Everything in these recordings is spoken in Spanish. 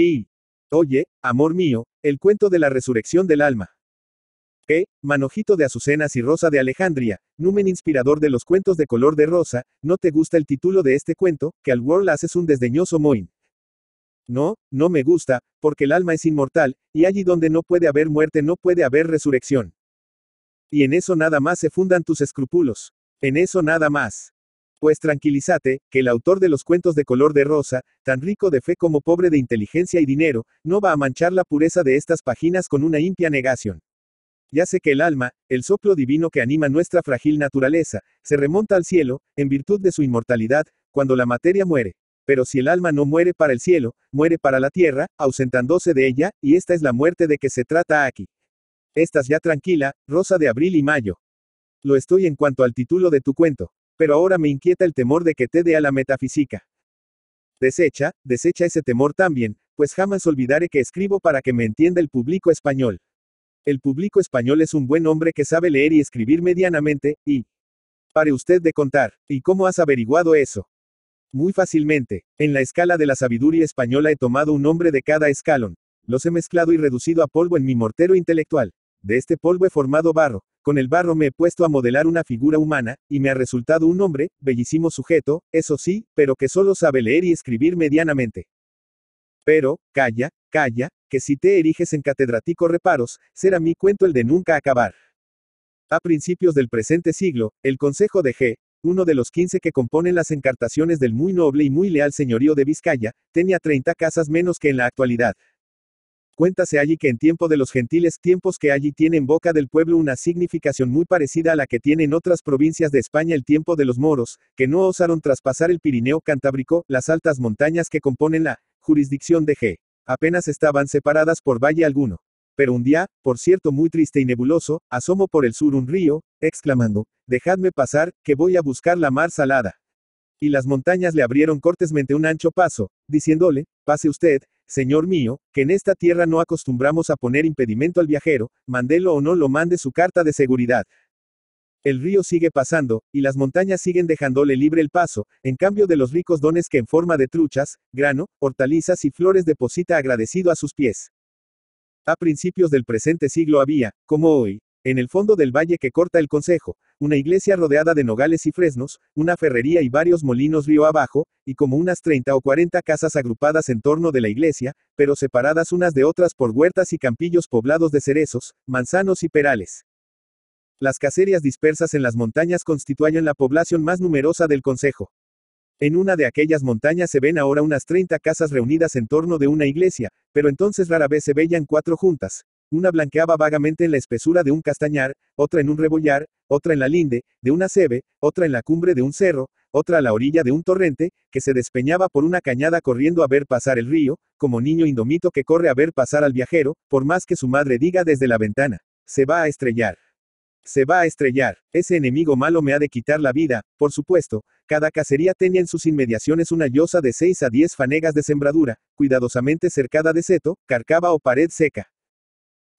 Y. Oye, amor mío, el cuento de la resurrección del alma. ¿Qué, Manojito de Azucenas y Rosa de Alejandría, numen inspirador de los cuentos de color de rosa, ¿no te gusta el título de este cuento, que al world haces un desdeñoso moin? No, no me gusta, porque el alma es inmortal, y allí donde no puede haber muerte no puede haber resurrección. Y en eso nada más se fundan tus escrúpulos. En eso nada más. Pues tranquilízate, que el autor de los cuentos de color de rosa, tan rico de fe como pobre de inteligencia y dinero, no va a manchar la pureza de estas páginas con una impia negación. Ya sé que el alma, el soplo divino que anima nuestra frágil naturaleza, se remonta al cielo, en virtud de su inmortalidad, cuando la materia muere. Pero si el alma no muere para el cielo, muere para la tierra, ausentándose de ella, y esta es la muerte de que se trata aquí. Estás ya tranquila, Rosa de abril y mayo. Lo estoy en cuanto al título de tu cuento. Pero ahora me inquieta el temor de que te dé a la metafísica. Desecha, desecha ese temor también, pues jamás olvidaré que escribo para que me entienda el público español. El público español es un buen hombre que sabe leer y escribir medianamente, y... Pare usted de contar, ¿y cómo has averiguado eso? Muy fácilmente, en la escala de la sabiduría española he tomado un nombre de cada escalón, los he mezclado y reducido a polvo en mi mortero intelectual. De este polvo he formado barro, con el barro me he puesto a modelar una figura humana, y me ha resultado un hombre, bellísimo sujeto, eso sí, pero que solo sabe leer y escribir medianamente. Pero, calla, calla, que si te eriges en catedrático reparos, será mi cuento el de nunca acabar. A principios del presente siglo, el Consejo de G, uno de los 15 que componen las encartaciones del muy noble y muy leal señorío de Vizcaya, tenía 30 casas menos que en la actualidad. Cuéntase allí que en tiempo de los gentiles, tiempos que allí tienen boca del pueblo una significación muy parecida a la que tienen otras provincias de España el tiempo de los moros, que no osaron traspasar el Pirineo Cantábrico, las altas montañas que componen la jurisdicción de G. Apenas estaban separadas por valle alguno. Pero un día, por cierto muy triste y nebuloso, asomo por el sur un río, exclamando, dejadme pasar, que voy a buscar la mar salada. Y las montañas le abrieron cortésmente un ancho paso, diciéndole, pase usted, Señor mío, que en esta tierra no acostumbramos a poner impedimento al viajero, mandelo o no lo mande su carta de seguridad. El río sigue pasando, y las montañas siguen dejándole libre el paso, en cambio de los ricos dones que en forma de truchas, grano, hortalizas y flores deposita agradecido a sus pies. A principios del presente siglo había, como hoy, en el fondo del valle que corta el consejo, una iglesia rodeada de nogales y fresnos, una ferrería y varios molinos río abajo, y como unas 30 o 40 casas agrupadas en torno de la iglesia, pero separadas unas de otras por huertas y campillos poblados de cerezos, manzanos y perales. Las caserías dispersas en las montañas constituyen la población más numerosa del consejo. En una de aquellas montañas se ven ahora unas 30 casas reunidas en torno de una iglesia, pero entonces rara vez se veían cuatro juntas, una blanqueaba vagamente en la espesura de un castañar, otra en un rebollar, otra en la linde, de una cebe, otra en la cumbre de un cerro, otra a la orilla de un torrente, que se despeñaba por una cañada corriendo a ver pasar el río, como niño indomito que corre a ver pasar al viajero, por más que su madre diga desde la ventana, se va a estrellar. Se va a estrellar, ese enemigo malo me ha de quitar la vida, por supuesto, cada cacería tenía en sus inmediaciones una llosa de 6 a 10 fanegas de sembradura, cuidadosamente cercada de seto, carcaba o pared seca.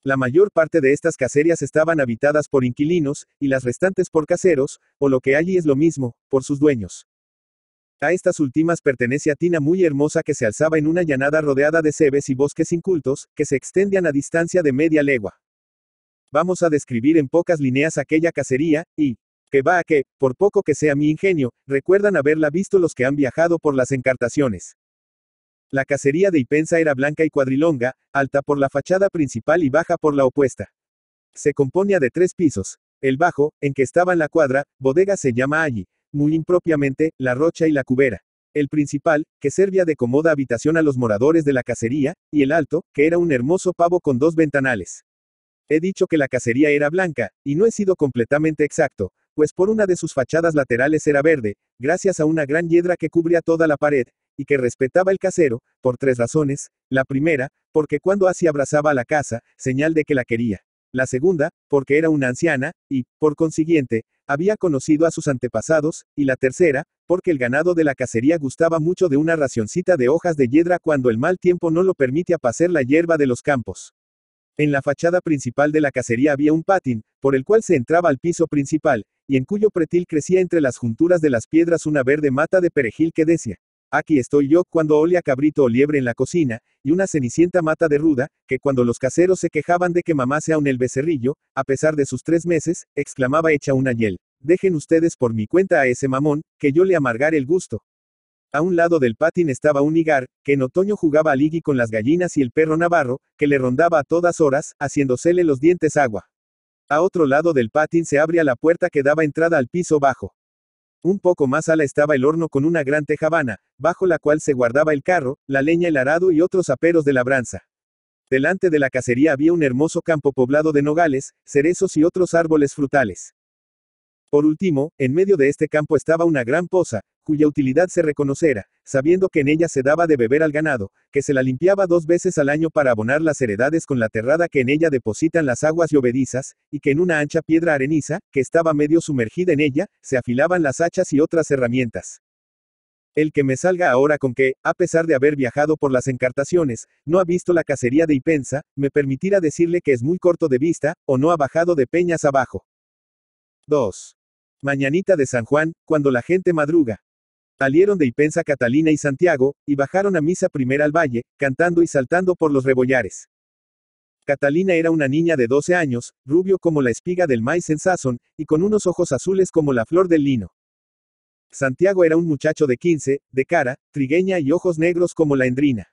La mayor parte de estas caserías estaban habitadas por inquilinos, y las restantes por caseros, o lo que allí es lo mismo, por sus dueños. A estas últimas pertenece a Tina muy hermosa que se alzaba en una llanada rodeada de cebes y bosques incultos, que se extendían a distancia de media legua. Vamos a describir en pocas líneas aquella cacería, y, que va a que, por poco que sea mi ingenio, recuerdan haberla visto los que han viajado por las encartaciones. La cacería de Ipensa era blanca y cuadrilonga, alta por la fachada principal y baja por la opuesta. Se componía de tres pisos. El bajo, en que estaba la cuadra, bodega se llama allí, muy impropiamente, la rocha y la cubera. El principal, que servía de comoda habitación a los moradores de la cacería, y el alto, que era un hermoso pavo con dos ventanales. He dicho que la cacería era blanca, y no he sido completamente exacto, pues por una de sus fachadas laterales era verde, gracias a una gran hiedra que cubría toda la pared, y que respetaba el casero, por tres razones, la primera, porque cuando así abrazaba a la casa, señal de que la quería, la segunda, porque era una anciana, y, por consiguiente, había conocido a sus antepasados, y la tercera, porque el ganado de la cacería gustaba mucho de una racioncita de hojas de hiedra cuando el mal tiempo no lo permite apacer la hierba de los campos. En la fachada principal de la cacería había un patín, por el cual se entraba al piso principal, y en cuyo pretil crecía entre las junturas de las piedras una verde mata de perejil que decía, Aquí estoy yo cuando a cabrito o liebre en la cocina, y una cenicienta mata de ruda, que cuando los caseros se quejaban de que mamá sea un el becerrillo, a pesar de sus tres meses, exclamaba hecha una hiel. Dejen ustedes por mi cuenta a ese mamón, que yo le amargaré el gusto. A un lado del patín estaba un higar, que en otoño jugaba al ligui con las gallinas y el perro navarro, que le rondaba a todas horas, haciéndosele los dientes agua. A otro lado del patín se abría la puerta que daba entrada al piso bajo. Un poco más ala estaba el horno con una gran tejabana, bajo la cual se guardaba el carro, la leña, el arado y otros aperos de labranza. Delante de la cacería había un hermoso campo poblado de nogales, cerezos y otros árboles frutales. Por último, en medio de este campo estaba una gran poza, cuya utilidad se reconocera, sabiendo que en ella se daba de beber al ganado, que se la limpiaba dos veces al año para abonar las heredades con la terrada que en ella depositan las aguas llovedizas, y que en una ancha piedra areniza, que estaba medio sumergida en ella, se afilaban las hachas y otras herramientas. El que me salga ahora con que, a pesar de haber viajado por las encartaciones, no ha visto la cacería de Ipensa, me permitirá decirle que es muy corto de vista, o no ha bajado de peñas abajo. 2. Mañanita de San Juan, cuando la gente madruga. Salieron de Ipensa Catalina y Santiago, y bajaron a misa primera al valle, cantando y saltando por los rebollares. Catalina era una niña de 12 años, rubio como la espiga del maíz en sazón, y con unos ojos azules como la flor del lino. Santiago era un muchacho de 15, de cara, trigueña y ojos negros como la endrina.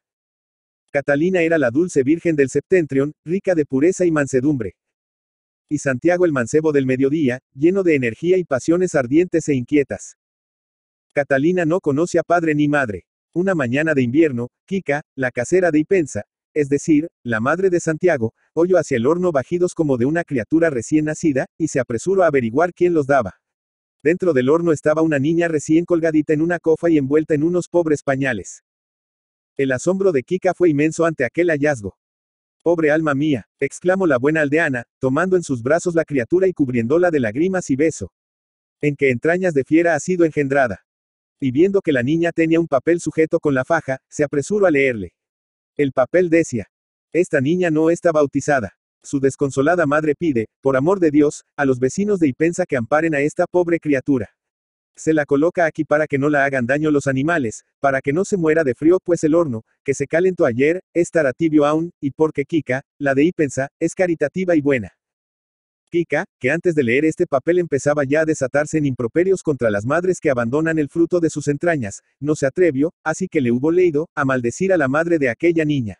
Catalina era la dulce virgen del septentrion, rica de pureza y mansedumbre y Santiago el mancebo del mediodía, lleno de energía y pasiones ardientes e inquietas. Catalina no conoce a padre ni madre. Una mañana de invierno, Kika, la casera de Ipensa, es decir, la madre de Santiago, oyó hacia el horno bajidos como de una criatura recién nacida, y se apresuró a averiguar quién los daba. Dentro del horno estaba una niña recién colgadita en una cofa y envuelta en unos pobres pañales. El asombro de Kika fue inmenso ante aquel hallazgo. Pobre alma mía, exclamó la buena aldeana, tomando en sus brazos la criatura y cubriéndola de lágrimas y beso. En qué entrañas de fiera ha sido engendrada. Y viendo que la niña tenía un papel sujeto con la faja, se apresuró a leerle. El papel decía, esta niña no está bautizada. Su desconsolada madre pide, por amor de Dios, a los vecinos de Ipensa que amparen a esta pobre criatura. Se la coloca aquí para que no la hagan daño los animales, para que no se muera de frío, pues el horno, que se calentó ayer, estará tibio aún, y porque Kika, la de Ipensa, es caritativa y buena. Kika, que antes de leer este papel empezaba ya a desatarse en improperios contra las madres que abandonan el fruto de sus entrañas, no se atrevió, así que le hubo leído, a maldecir a la madre de aquella niña.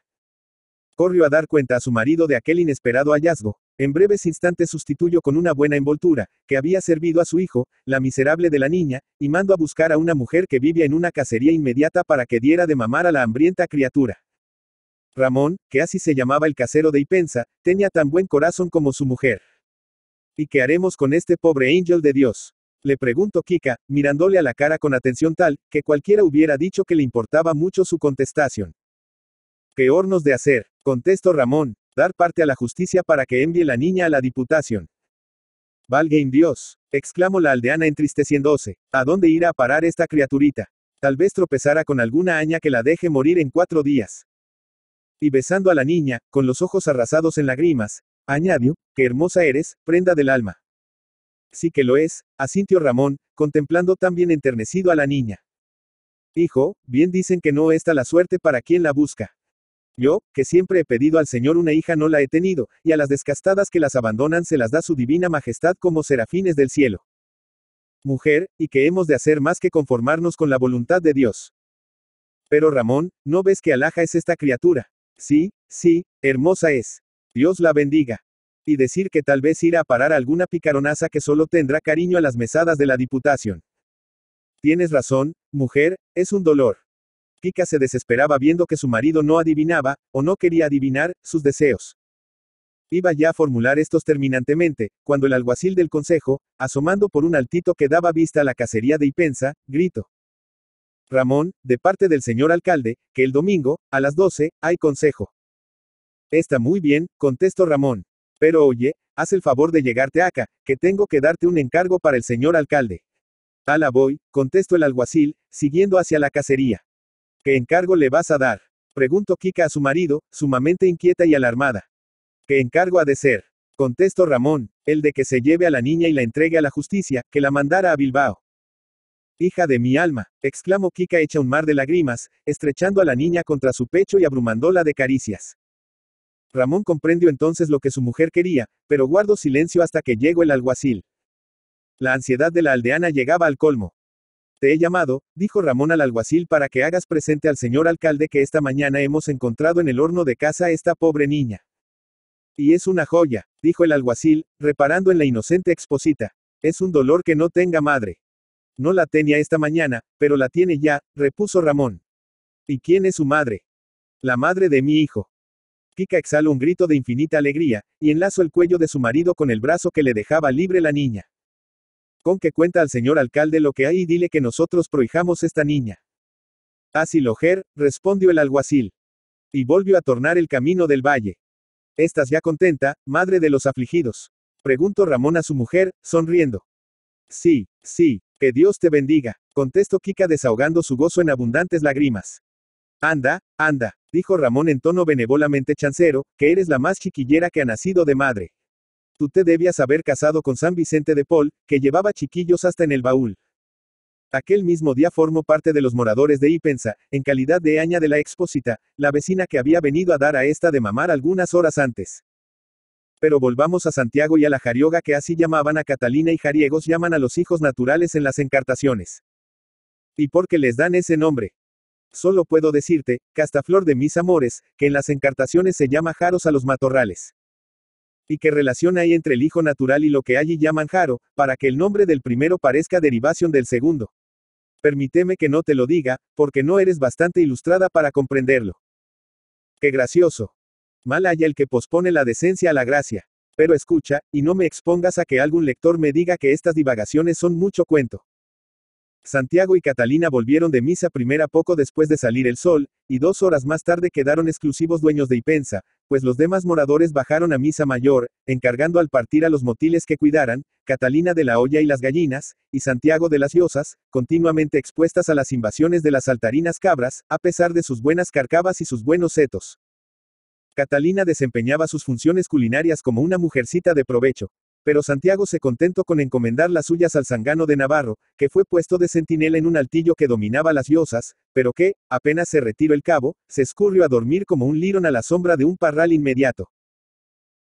Corrió a dar cuenta a su marido de aquel inesperado hallazgo, en breves instantes sustituyo con una buena envoltura, que había servido a su hijo, la miserable de la niña, y mando a buscar a una mujer que vivía en una cacería inmediata para que diera de mamar a la hambrienta criatura. Ramón, que así se llamaba el casero de Ipensa, tenía tan buen corazón como su mujer. ¿Y qué haremos con este pobre ángel de Dios? Le pregunto Kika, mirándole a la cara con atención tal, que cualquiera hubiera dicho que le importaba mucho su contestación. ¿Qué hornos de hacer? contestó Ramón. Dar parte a la justicia para que envíe la niña a la diputación. Valga Dios, exclamó la aldeana entristeciéndose. ¿A dónde irá a parar esta criaturita? Tal vez tropezara con alguna aña que la deje morir en cuatro días. Y besando a la niña, con los ojos arrasados en lágrimas, añadió, qué hermosa eres, prenda del alma. Sí que lo es, asintió Ramón, contemplando también enternecido a la niña. Hijo, bien dicen que no está la suerte para quien la busca. Yo, que siempre he pedido al Señor una hija, no la he tenido, y a las descastadas que las abandonan se las da su divina majestad como serafines del cielo. Mujer, y que hemos de hacer más que conformarnos con la voluntad de Dios. Pero Ramón, ¿no ves que alaja es esta criatura? Sí, sí, hermosa es. Dios la bendiga. Y decir que tal vez irá a parar alguna picaronaza que solo tendrá cariño a las mesadas de la Diputación. Tienes razón, mujer, es un dolor se desesperaba viendo que su marido no adivinaba, o no quería adivinar, sus deseos. Iba ya a formular estos terminantemente, cuando el alguacil del consejo, asomando por un altito que daba vista a la cacería de Ipensa, gritó. Ramón, de parte del señor alcalde, que el domingo, a las 12, hay consejo. Está muy bien, contestó Ramón. Pero oye, haz el favor de llegarte acá, que tengo que darte un encargo para el señor alcalde. A voy, contestó el alguacil, siguiendo hacia la cacería. ¿Qué encargo le vas a dar? Preguntó Kika a su marido, sumamente inquieta y alarmada. ¿Qué encargo ha de ser? Contestó Ramón, el de que se lleve a la niña y la entregue a la justicia, que la mandara a Bilbao. Hija de mi alma, exclamó Kika hecha un mar de lágrimas, estrechando a la niña contra su pecho y abrumándola de caricias. Ramón comprendió entonces lo que su mujer quería, pero guardó silencio hasta que llegó el alguacil. La ansiedad de la aldeana llegaba al colmo. Te he llamado, dijo Ramón al alguacil para que hagas presente al señor alcalde que esta mañana hemos encontrado en el horno de casa esta pobre niña. Y es una joya, dijo el alguacil, reparando en la inocente exposita. Es un dolor que no tenga madre. No la tenía esta mañana, pero la tiene ya, repuso Ramón. ¿Y quién es su madre? La madre de mi hijo. Kika exhaló un grito de infinita alegría, y enlazó el cuello de su marido con el brazo que le dejaba libre la niña. Con que cuenta al señor alcalde lo que hay y dile que nosotros prohijamos esta niña. Así ger, respondió el alguacil. Y volvió a tornar el camino del valle. Estás ya contenta, madre de los afligidos. Preguntó Ramón a su mujer, sonriendo. Sí, sí, que Dios te bendiga, contestó Kika desahogando su gozo en abundantes lágrimas. Anda, anda, dijo Ramón en tono benevolamente chancero, que eres la más chiquillera que ha nacido de madre. Tú te debías haber casado con San Vicente de Paul, que llevaba chiquillos hasta en el baúl. Aquel mismo día formó parte de los moradores de Ipensa, en calidad de Aña de la Expósita, la vecina que había venido a dar a esta de mamar algunas horas antes. Pero volvamos a Santiago y a la Jarioga que así llamaban a Catalina y Jariegos llaman a los hijos naturales en las encartaciones. ¿Y por qué les dan ese nombre? Solo puedo decirte, Castaflor de mis amores, que en las encartaciones se llama jaros a los matorrales y qué relación hay entre el hijo natural y lo que allí llaman Jaro, para que el nombre del primero parezca derivación del segundo. Permíteme que no te lo diga, porque no eres bastante ilustrada para comprenderlo. Qué gracioso. Mal haya el que pospone la decencia a la gracia. Pero escucha, y no me expongas a que algún lector me diga que estas divagaciones son mucho cuento. Santiago y Catalina volvieron de misa primera poco después de salir el sol, y dos horas más tarde quedaron exclusivos dueños de Ipensa, pues los demás moradores bajaron a misa mayor, encargando al partir a los motiles que cuidaran, Catalina de la Olla y las gallinas, y Santiago de las Diosas, continuamente expuestas a las invasiones de las saltarinas cabras, a pesar de sus buenas carcavas y sus buenos setos. Catalina desempeñaba sus funciones culinarias como una mujercita de provecho, pero Santiago se contentó con encomendar las suyas al Zangano de Navarro, que fue puesto de centinela en un altillo que dominaba las diosas, pero que, apenas se retiró el cabo, se escurrió a dormir como un lirón a la sombra de un parral inmediato.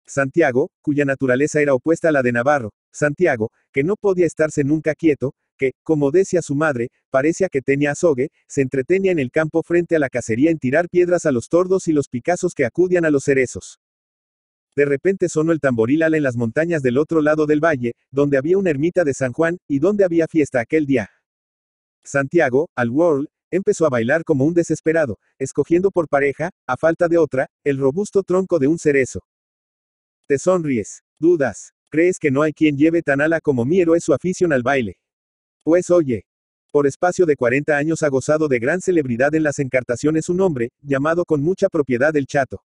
Santiago, cuya naturaleza era opuesta a la de Navarro, Santiago, que no podía estarse nunca quieto, que, como decía su madre, parecía que tenía azogue, se entretenía en el campo frente a la cacería en tirar piedras a los tordos y los picazos que acudían a los cerezos. De repente sonó el tamboril ala en las montañas del otro lado del valle, donde había una ermita de San Juan, y donde había fiesta aquel día. Santiago, al World, empezó a bailar como un desesperado, escogiendo por pareja, a falta de otra, el robusto tronco de un cerezo. Te sonríes, dudas, crees que no hay quien lleve tan ala como mi héroe su afición al baile. Pues oye, por espacio de 40 años ha gozado de gran celebridad en las encartaciones un hombre, llamado con mucha propiedad el Chato.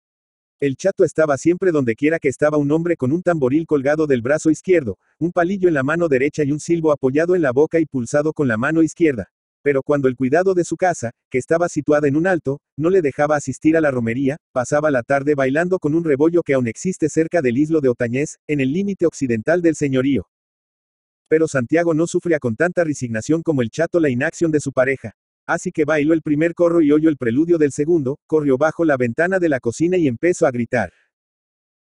El chato estaba siempre donde quiera que estaba un hombre con un tamboril colgado del brazo izquierdo, un palillo en la mano derecha y un silbo apoyado en la boca y pulsado con la mano izquierda. Pero cuando el cuidado de su casa, que estaba situada en un alto, no le dejaba asistir a la romería, pasaba la tarde bailando con un rebollo que aún existe cerca del islo de Otañez, en el límite occidental del señorío. Pero Santiago no sufría con tanta resignación como el chato la inacción de su pareja. Así que bailó el primer corro y oyó el preludio del segundo, corrió bajo la ventana de la cocina y empezó a gritar.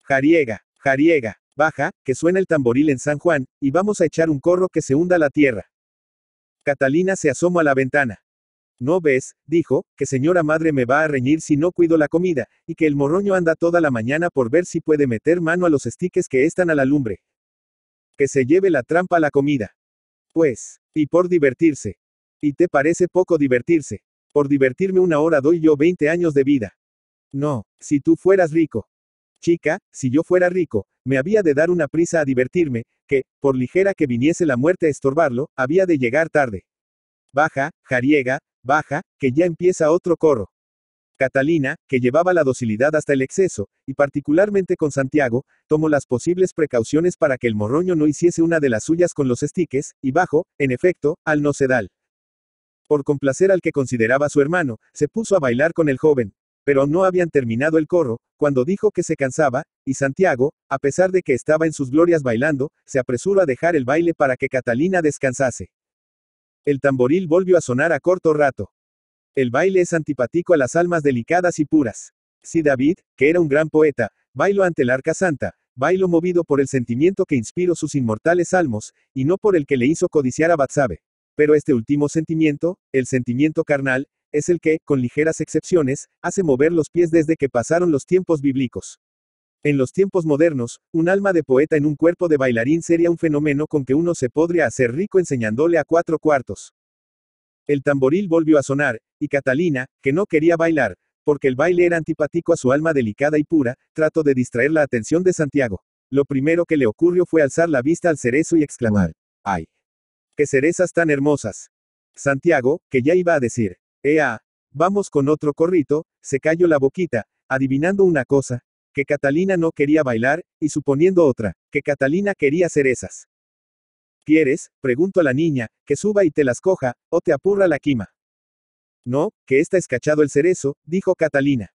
Jariega, jariega, baja, que suena el tamboril en San Juan, y vamos a echar un corro que se hunda la tierra. Catalina se asomó a la ventana. No ves, dijo, que señora madre me va a reñir si no cuido la comida, y que el morroño anda toda la mañana por ver si puede meter mano a los estiques que están a la lumbre. Que se lleve la trampa a la comida. Pues, y por divertirse. ¿Y te parece poco divertirse? Por divertirme una hora doy yo 20 años de vida. No, si tú fueras rico. Chica, si yo fuera rico, me había de dar una prisa a divertirme, que, por ligera que viniese la muerte a estorbarlo, había de llegar tarde. Baja, Jariega, baja, que ya empieza otro corro. Catalina, que llevaba la docilidad hasta el exceso, y particularmente con Santiago, tomó las posibles precauciones para que el morroño no hiciese una de las suyas con los estiques, y bajo, en efecto, al nocedal. Por complacer al que consideraba su hermano, se puso a bailar con el joven. Pero no habían terminado el corro, cuando dijo que se cansaba, y Santiago, a pesar de que estaba en sus glorias bailando, se apresuró a dejar el baile para que Catalina descansase. El tamboril volvió a sonar a corto rato. El baile es antipático a las almas delicadas y puras. Si David, que era un gran poeta, bailó ante el arca santa, bailo movido por el sentimiento que inspiró sus inmortales salmos, y no por el que le hizo codiciar a Batsabe. Pero este último sentimiento, el sentimiento carnal, es el que, con ligeras excepciones, hace mover los pies desde que pasaron los tiempos bíblicos. En los tiempos modernos, un alma de poeta en un cuerpo de bailarín sería un fenómeno con que uno se podría hacer rico enseñándole a cuatro cuartos. El tamboril volvió a sonar, y Catalina, que no quería bailar, porque el baile era antipático a su alma delicada y pura, trató de distraer la atención de Santiago. Lo primero que le ocurrió fue alzar la vista al cerezo y exclamar, ¡ay! que cerezas tan hermosas! Santiago, que ya iba a decir, ¡Ea! Vamos con otro corrito, se cayó la boquita, adivinando una cosa, que Catalina no quería bailar, y suponiendo otra, que Catalina quería cerezas. ¿Quieres? preguntó a la niña, que suba y te las coja, o te apurra la quima. No, que está escachado el cerezo, dijo Catalina.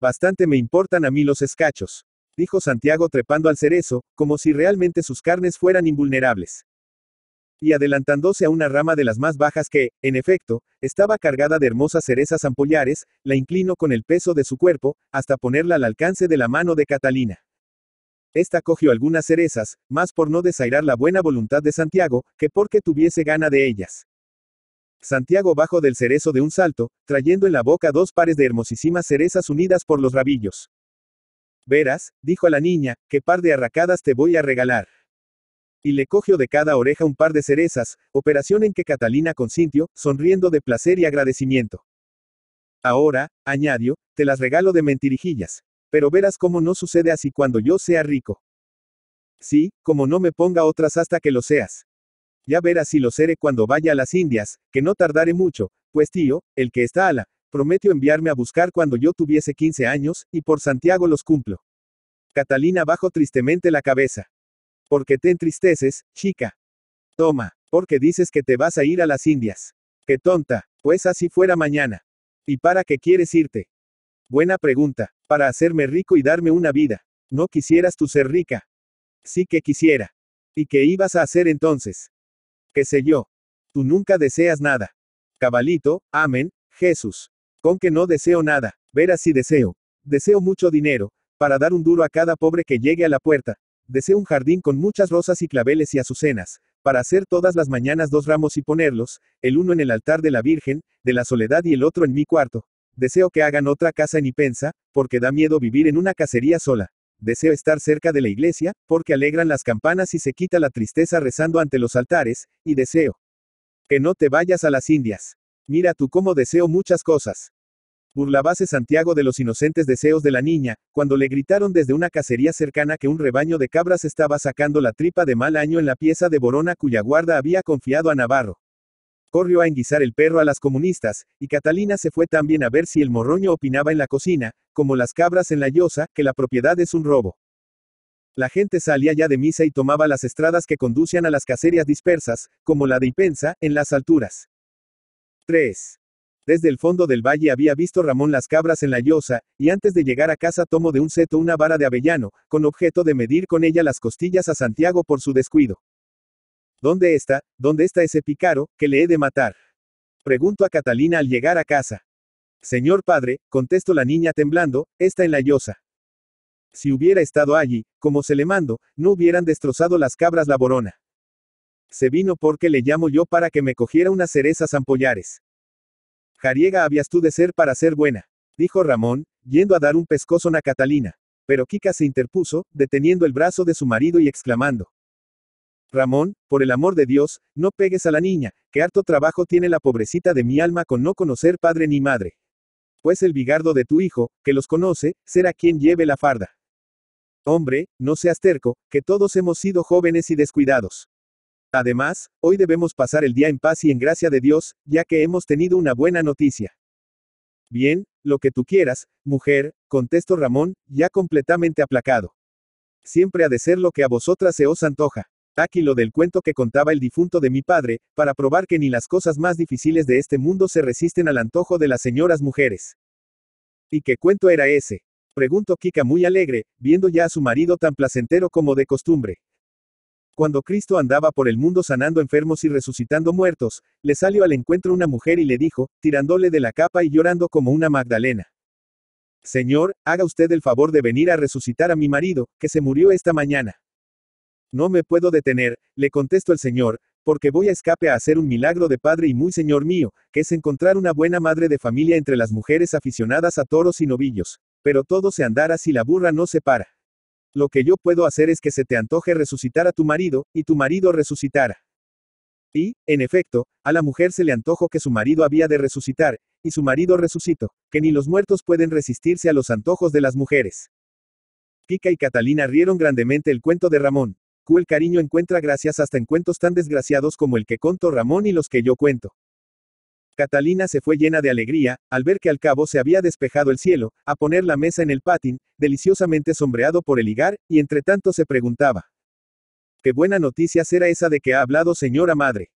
Bastante me importan a mí los escachos, dijo Santiago trepando al cerezo, como si realmente sus carnes fueran invulnerables y adelantándose a una rama de las más bajas que, en efecto, estaba cargada de hermosas cerezas ampollares, la inclinó con el peso de su cuerpo, hasta ponerla al alcance de la mano de Catalina. Esta cogió algunas cerezas, más por no desairar la buena voluntad de Santiago, que porque tuviese gana de ellas. Santiago bajó del cerezo de un salto, trayendo en la boca dos pares de hermosísimas cerezas unidas por los rabillos. Verás, dijo a la niña, qué par de arracadas te voy a regalar y le cogió de cada oreja un par de cerezas, operación en que Catalina consintió, sonriendo de placer y agradecimiento. Ahora, añadió, te las regalo de mentirijillas, pero verás cómo no sucede así cuando yo sea rico. Sí, como no me ponga otras hasta que lo seas. Ya verás si lo seré cuando vaya a las Indias, que no tardaré mucho, pues tío, el que está la, prometió enviarme a buscar cuando yo tuviese 15 años, y por Santiago los cumplo. Catalina bajó tristemente la cabeza. Porque te entristeces, chica. Toma, porque dices que te vas a ir a las Indias. Qué tonta, pues así fuera mañana. ¿Y para qué quieres irte? Buena pregunta, para hacerme rico y darme una vida. No quisieras tú ser rica. Sí que quisiera. ¿Y qué ibas a hacer entonces? ¿Qué sé yo? Tú nunca deseas nada. Cabalito, amén, Jesús. Con que no deseo nada, verás si deseo. Deseo mucho dinero, para dar un duro a cada pobre que llegue a la puerta, Deseo un jardín con muchas rosas y claveles y azucenas, para hacer todas las mañanas dos ramos y ponerlos, el uno en el altar de la Virgen, de la soledad y el otro en mi cuarto. Deseo que hagan otra casa en Ipensa, porque da miedo vivir en una cacería sola. Deseo estar cerca de la iglesia, porque alegran las campanas y se quita la tristeza rezando ante los altares, y deseo que no te vayas a las Indias. Mira tú cómo deseo muchas cosas burlabase Santiago de los inocentes deseos de la niña, cuando le gritaron desde una cacería cercana que un rebaño de cabras estaba sacando la tripa de mal año en la pieza de Borona cuya guarda había confiado a Navarro. Corrió a enguisar el perro a las comunistas, y Catalina se fue también a ver si el morroño opinaba en la cocina, como las cabras en la llosa, que la propiedad es un robo. La gente salía ya de misa y tomaba las estradas que conducían a las cacerías dispersas, como la de Ipensa, en las alturas. 3. Desde el fondo del valle había visto Ramón las cabras en la llosa, y antes de llegar a casa tomó de un seto una vara de avellano, con objeto de medir con ella las costillas a Santiago por su descuido. ¿Dónde está? ¿Dónde está ese picaro, que le he de matar? Pregunto a Catalina al llegar a casa. Señor padre, contesto la niña temblando, está en la llosa. Si hubiera estado allí, como se le mando, no hubieran destrozado las cabras la borona. Se vino porque le llamo yo para que me cogiera unas cerezas ampollares. Cariega habías tú de ser para ser buena, dijo Ramón, yendo a dar un pescozón a Catalina. Pero Kika se interpuso, deteniendo el brazo de su marido y exclamando. Ramón, por el amor de Dios, no pegues a la niña, que harto trabajo tiene la pobrecita de mi alma con no conocer padre ni madre. Pues el bigardo de tu hijo, que los conoce, será quien lleve la farda. Hombre, no seas terco, que todos hemos sido jóvenes y descuidados. Además, hoy debemos pasar el día en paz y en gracia de Dios, ya que hemos tenido una buena noticia. Bien, lo que tú quieras, mujer, contestó Ramón, ya completamente aplacado. Siempre ha de ser lo que a vosotras se os antoja. Aquí lo del cuento que contaba el difunto de mi padre, para probar que ni las cosas más difíciles de este mundo se resisten al antojo de las señoras mujeres. ¿Y qué cuento era ese? Preguntó Kika muy alegre, viendo ya a su marido tan placentero como de costumbre. Cuando Cristo andaba por el mundo sanando enfermos y resucitando muertos, le salió al encuentro una mujer y le dijo, tirándole de la capa y llorando como una Magdalena. Señor, haga usted el favor de venir a resucitar a mi marido, que se murió esta mañana. No me puedo detener, le contestó el Señor, porque voy a escape a hacer un milagro de Padre y muy Señor mío, que es encontrar una buena madre de familia entre las mujeres aficionadas a toros y novillos. Pero todo se andará si la burra no se para. Lo que yo puedo hacer es que se te antoje resucitar a tu marido, y tu marido resucitara. Y, en efecto, a la mujer se le antojó que su marido había de resucitar, y su marido resucitó, que ni los muertos pueden resistirse a los antojos de las mujeres. Pica y Catalina rieron grandemente el cuento de Ramón. cuel cariño encuentra gracias hasta en cuentos tan desgraciados como el que contó Ramón y los que yo cuento. Catalina se fue llena de alegría, al ver que al cabo se había despejado el cielo, a poner la mesa en el patín, deliciosamente sombreado por el higar, y entre tanto se preguntaba. Qué buena noticia será esa de que ha hablado señora madre.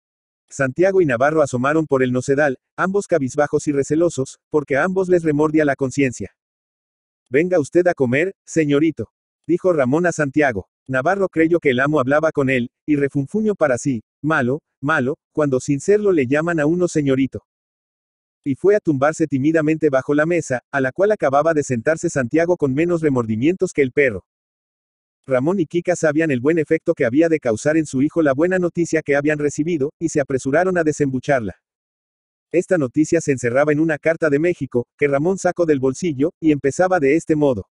Santiago y Navarro asomaron por el nocedal, ambos cabizbajos y recelosos, porque a ambos les remordía la conciencia. Venga usted a comer, señorito, dijo Ramón a Santiago. Navarro creyó que el amo hablaba con él, y refunfuño para sí, Malo, malo, cuando sin serlo le llaman a uno señorito. Y fue a tumbarse tímidamente bajo la mesa, a la cual acababa de sentarse Santiago con menos remordimientos que el perro. Ramón y Kika sabían el buen efecto que había de causar en su hijo la buena noticia que habían recibido, y se apresuraron a desembucharla. Esta noticia se encerraba en una carta de México, que Ramón sacó del bolsillo, y empezaba de este modo.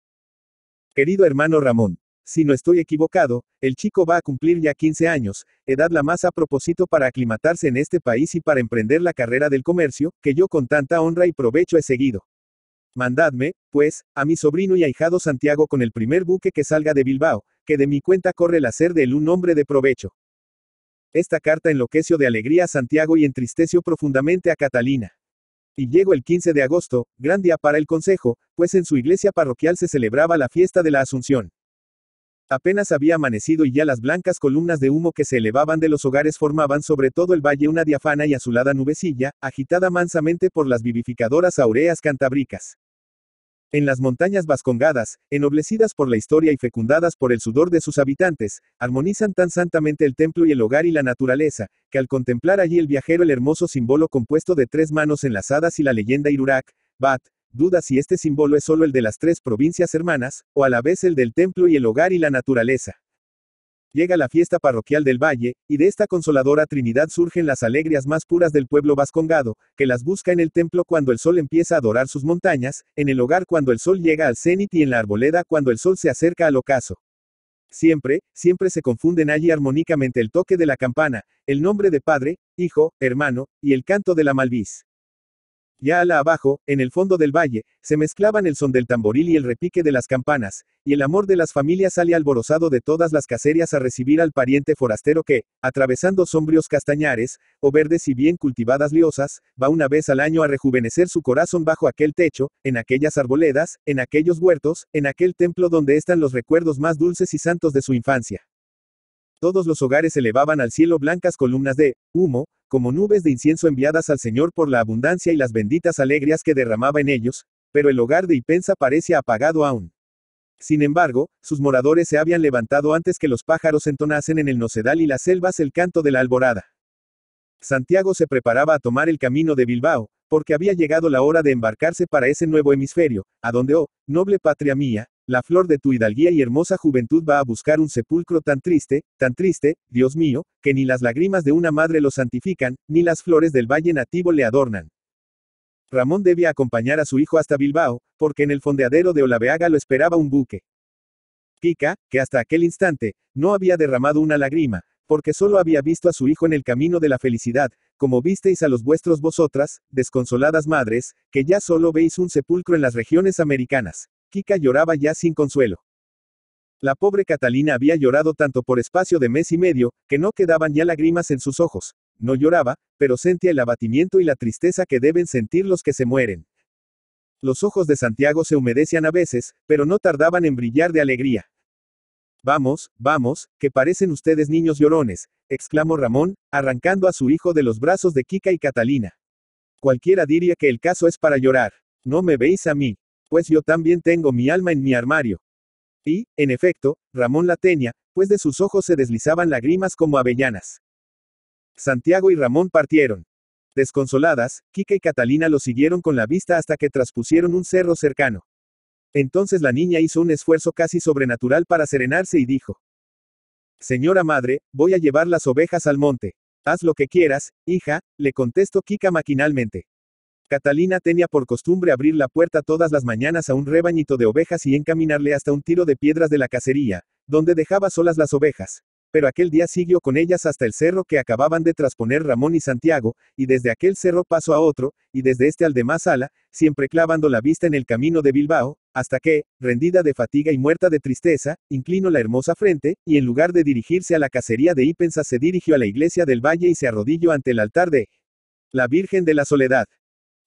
Querido hermano Ramón, si no estoy equivocado, el chico va a cumplir ya 15 años, edad la más a propósito para aclimatarse en este país y para emprender la carrera del comercio, que yo con tanta honra y provecho he seguido. Mandadme, pues, a mi sobrino y ahijado Santiago con el primer buque que salga de Bilbao, que de mi cuenta corre el hacer de él un hombre de provecho. Esta carta enloqueció de alegría a Santiago y entristeció profundamente a Catalina. Y llegó el 15 de agosto, gran día para el consejo, pues en su iglesia parroquial se celebraba la fiesta de la Asunción. Apenas había amanecido y ya las blancas columnas de humo que se elevaban de los hogares formaban sobre todo el valle una diafana y azulada nubecilla, agitada mansamente por las vivificadoras aureas cantábricas. En las montañas vascongadas, ennoblecidas por la historia y fecundadas por el sudor de sus habitantes, armonizan tan santamente el templo y el hogar y la naturaleza, que al contemplar allí el viajero el hermoso símbolo compuesto de tres manos enlazadas y la leyenda Irurak, Bat, duda si este símbolo es solo el de las tres provincias hermanas, o a la vez el del templo y el hogar y la naturaleza. Llega la fiesta parroquial del valle, y de esta consoladora Trinidad surgen las alegrías más puras del pueblo vascongado, que las busca en el templo cuando el sol empieza a adorar sus montañas, en el hogar cuando el sol llega al cenit y en la arboleda cuando el sol se acerca al ocaso. Siempre, siempre se confunden allí armónicamente el toque de la campana, el nombre de padre, hijo, hermano, y el canto de la malviz. Ya a la abajo, en el fondo del valle, se mezclaban el son del tamboril y el repique de las campanas, y el amor de las familias sale alborozado de todas las caserías a recibir al pariente forastero que, atravesando sombrios castañares, o verdes y bien cultivadas liosas, va una vez al año a rejuvenecer su corazón bajo aquel techo, en aquellas arboledas, en aquellos huertos, en aquel templo donde están los recuerdos más dulces y santos de su infancia. Todos los hogares elevaban al cielo blancas columnas de humo, como nubes de incienso enviadas al Señor por la abundancia y las benditas alegrías que derramaba en ellos, pero el hogar de Ipensa parece apagado aún. Sin embargo, sus moradores se habían levantado antes que los pájaros entonasen en el nocedal y las selvas el canto de la alborada. Santiago se preparaba a tomar el camino de Bilbao, porque había llegado la hora de embarcarse para ese nuevo hemisferio, a donde, oh, noble patria mía, la flor de tu hidalguía y hermosa juventud va a buscar un sepulcro tan triste, tan triste, Dios mío, que ni las lágrimas de una madre lo santifican, ni las flores del valle nativo le adornan. Ramón debía acompañar a su hijo hasta Bilbao, porque en el fondeadero de Olaveaga lo esperaba un buque. Pica, que hasta aquel instante, no había derramado una lágrima, porque solo había visto a su hijo en el camino de la felicidad, como visteis a los vuestros vosotras, desconsoladas madres, que ya solo veis un sepulcro en las regiones americanas. Kika lloraba ya sin consuelo. La pobre Catalina había llorado tanto por espacio de mes y medio, que no quedaban ya lágrimas en sus ojos. No lloraba, pero sentía el abatimiento y la tristeza que deben sentir los que se mueren. Los ojos de Santiago se humedecían a veces, pero no tardaban en brillar de alegría. Vamos, vamos, que parecen ustedes niños llorones, exclamó Ramón, arrancando a su hijo de los brazos de Kika y Catalina. Cualquiera diría que el caso es para llorar. No me veis a mí pues yo también tengo mi alma en mi armario. Y, en efecto, Ramón la tenía, pues de sus ojos se deslizaban lágrimas como avellanas. Santiago y Ramón partieron. Desconsoladas, Kika y Catalina lo siguieron con la vista hasta que traspusieron un cerro cercano. Entonces la niña hizo un esfuerzo casi sobrenatural para serenarse y dijo, Señora madre, voy a llevar las ovejas al monte. Haz lo que quieras, hija, le contestó Kika maquinalmente. Catalina tenía por costumbre abrir la puerta todas las mañanas a un rebañito de ovejas y encaminarle hasta un tiro de piedras de la cacería, donde dejaba solas las ovejas. Pero aquel día siguió con ellas hasta el cerro que acababan de trasponer Ramón y Santiago, y desde aquel cerro pasó a otro, y desde este al de más ala, siempre clavando la vista en el camino de Bilbao, hasta que, rendida de fatiga y muerta de tristeza, inclinó la hermosa frente, y en lugar de dirigirse a la cacería de Ipensa se dirigió a la iglesia del valle y se arrodilló ante el altar de la Virgen de la Soledad.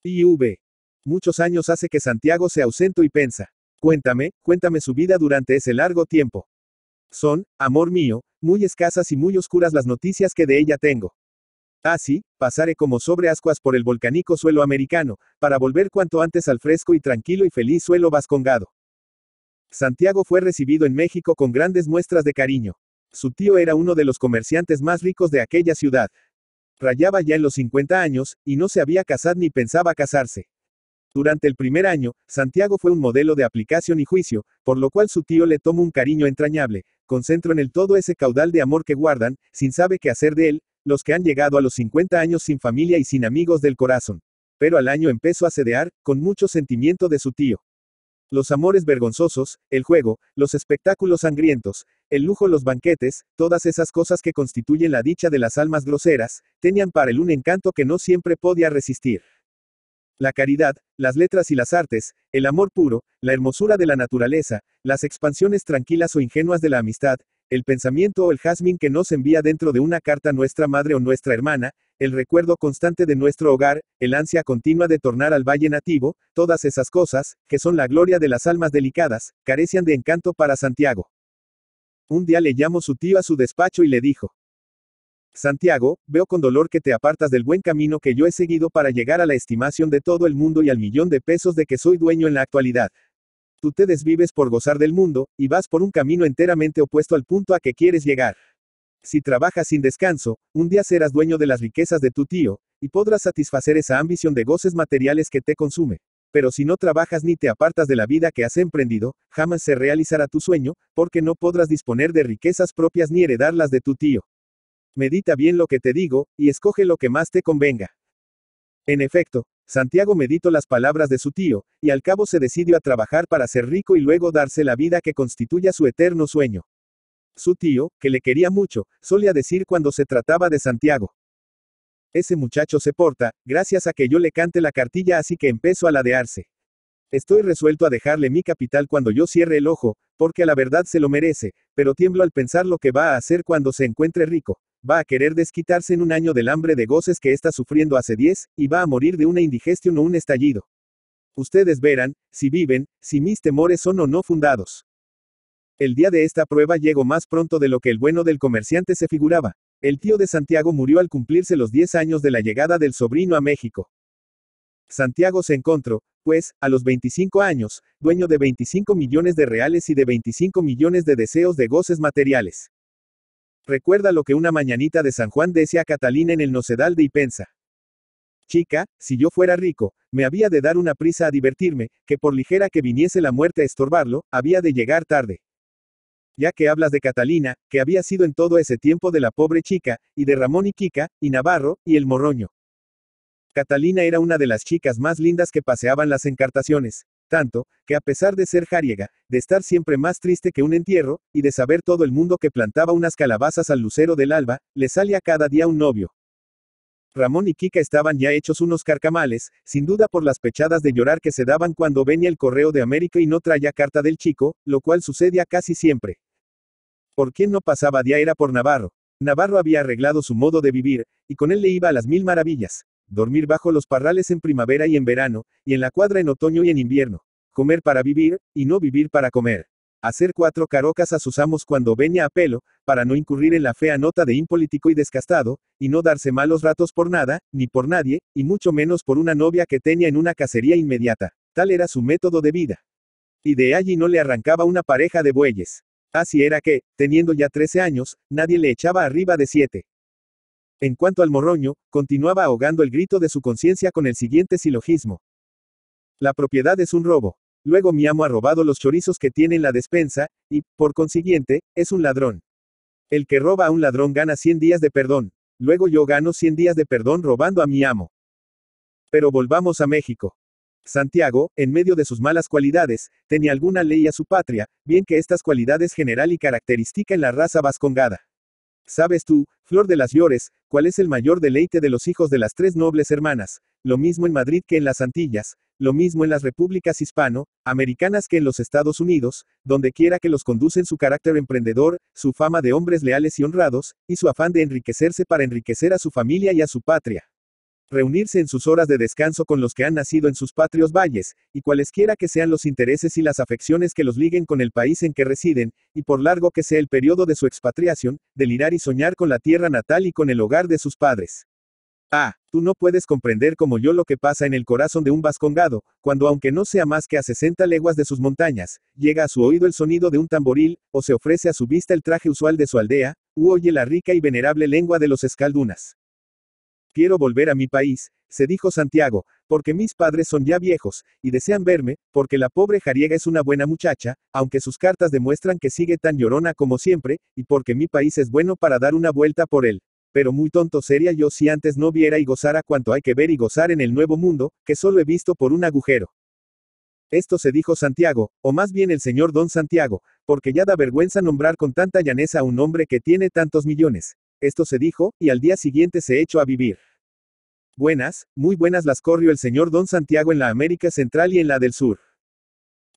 IV. Muchos años hace que Santiago se ausento y pensa. Cuéntame, cuéntame su vida durante ese largo tiempo. Son, amor mío, muy escasas y muy oscuras las noticias que de ella tengo. Así, ah, pasaré como sobre ascuas por el volcánico suelo americano, para volver cuanto antes al fresco y tranquilo y feliz suelo vascongado. Santiago fue recibido en México con grandes muestras de cariño. Su tío era uno de los comerciantes más ricos de aquella ciudad, Rayaba ya en los 50 años, y no se había casado ni pensaba casarse. Durante el primer año, Santiago fue un modelo de aplicación y juicio, por lo cual su tío le tomó un cariño entrañable, concentró en el todo ese caudal de amor que guardan, sin sabe qué hacer de él, los que han llegado a los 50 años sin familia y sin amigos del corazón. Pero al año empezó a cedear, con mucho sentimiento de su tío. Los amores vergonzosos, el juego, los espectáculos sangrientos, el lujo, los banquetes, todas esas cosas que constituyen la dicha de las almas groseras, tenían para él un encanto que no siempre podía resistir. La caridad, las letras y las artes, el amor puro, la hermosura de la naturaleza, las expansiones tranquilas o ingenuas de la amistad, el pensamiento o el jazmín que nos envía dentro de una carta nuestra madre o nuestra hermana, el recuerdo constante de nuestro hogar, el ansia continua de tornar al valle nativo, todas esas cosas, que son la gloria de las almas delicadas, carecian de encanto para Santiago. Un día le llamó su tío a su despacho y le dijo, Santiago, veo con dolor que te apartas del buen camino que yo he seguido para llegar a la estimación de todo el mundo y al millón de pesos de que soy dueño en la actualidad. Tú te desvives por gozar del mundo, y vas por un camino enteramente opuesto al punto a que quieres llegar. Si trabajas sin descanso, un día serás dueño de las riquezas de tu tío, y podrás satisfacer esa ambición de goces materiales que te consume. Pero si no trabajas ni te apartas de la vida que has emprendido, jamás se realizará tu sueño, porque no podrás disponer de riquezas propias ni heredarlas de tu tío. Medita bien lo que te digo, y escoge lo que más te convenga. En efecto, Santiago meditó las palabras de su tío, y al cabo se decidió a trabajar para ser rico y luego darse la vida que constituya su eterno sueño. Su tío, que le quería mucho, solía decir cuando se trataba de Santiago. Ese muchacho se porta, gracias a que yo le cante la cartilla así que empezó a ladearse. Estoy resuelto a dejarle mi capital cuando yo cierre el ojo, porque a la verdad se lo merece, pero tiemblo al pensar lo que va a hacer cuando se encuentre rico. Va a querer desquitarse en un año del hambre de goces que está sufriendo hace diez, y va a morir de una indigestión o un estallido. Ustedes verán, si viven, si mis temores son o no fundados. El día de esta prueba llegó más pronto de lo que el bueno del comerciante se figuraba. El tío de Santiago murió al cumplirse los 10 años de la llegada del sobrino a México. Santiago se encontró, pues, a los 25 años, dueño de 25 millones de reales y de 25 millones de deseos de goces materiales. Recuerda lo que una mañanita de San Juan decía a Catalina en el nocedal de Ipensa. Chica, si yo fuera rico, me había de dar una prisa a divertirme, que por ligera que viniese la muerte a estorbarlo, había de llegar tarde ya que hablas de Catalina, que había sido en todo ese tiempo de la pobre chica, y de Ramón y Kika, y Navarro, y el morroño. Catalina era una de las chicas más lindas que paseaban las encartaciones. Tanto, que a pesar de ser jariega, de estar siempre más triste que un entierro, y de saber todo el mundo que plantaba unas calabazas al lucero del alba, le salía a cada día un novio. Ramón y Kika estaban ya hechos unos carcamales, sin duda por las pechadas de llorar que se daban cuando venía el correo de América y no traía carta del chico, lo cual sucedía casi siempre. Por quien no pasaba día era por Navarro. Navarro había arreglado su modo de vivir, y con él le iba a las mil maravillas. Dormir bajo los parrales en primavera y en verano, y en la cuadra en otoño y en invierno. Comer para vivir, y no vivir para comer. Hacer cuatro carocas a sus amos cuando venía a pelo, para no incurrir en la fea nota de impolítico y descastado, y no darse malos ratos por nada, ni por nadie, y mucho menos por una novia que tenía en una cacería inmediata. Tal era su método de vida. Y de allí no le arrancaba una pareja de bueyes. Así era que, teniendo ya 13 años, nadie le echaba arriba de 7. En cuanto al morroño, continuaba ahogando el grito de su conciencia con el siguiente silogismo. La propiedad es un robo. Luego mi amo ha robado los chorizos que tiene en la despensa, y, por consiguiente, es un ladrón. El que roba a un ladrón gana 100 días de perdón. Luego yo gano 100 días de perdón robando a mi amo. Pero volvamos a México. Santiago, en medio de sus malas cualidades, tenía alguna ley a su patria, bien que estas cualidades general y característica en la raza vascongada. ¿Sabes tú, Flor de las Llores, cuál es el mayor deleite de los hijos de las tres nobles hermanas? Lo mismo en Madrid que en las Antillas, lo mismo en las repúblicas hispano-americanas que en los Estados Unidos, donde quiera que los conducen su carácter emprendedor, su fama de hombres leales y honrados, y su afán de enriquecerse para enriquecer a su familia y a su patria reunirse en sus horas de descanso con los que han nacido en sus patrios valles, y cualesquiera que sean los intereses y las afecciones que los liguen con el país en que residen, y por largo que sea el periodo de su expatriación, delirar y soñar con la tierra natal y con el hogar de sus padres. Ah, tú no puedes comprender como yo lo que pasa en el corazón de un vascongado, cuando aunque no sea más que a 60 leguas de sus montañas, llega a su oído el sonido de un tamboril, o se ofrece a su vista el traje usual de su aldea, u oye la rica y venerable lengua de los escaldunas. Quiero volver a mi país, se dijo Santiago, porque mis padres son ya viejos, y desean verme, porque la pobre Jariega es una buena muchacha, aunque sus cartas demuestran que sigue tan llorona como siempre, y porque mi país es bueno para dar una vuelta por él. Pero muy tonto sería yo si antes no viera y gozara cuanto hay que ver y gozar en el nuevo mundo, que solo he visto por un agujero. Esto se dijo Santiago, o más bien el señor don Santiago, porque ya da vergüenza nombrar con tanta llaneza a un hombre que tiene tantos millones. Esto se dijo, y al día siguiente se echó a vivir. Buenas, muy buenas las corrió el señor Don Santiago en la América Central y en la del Sur.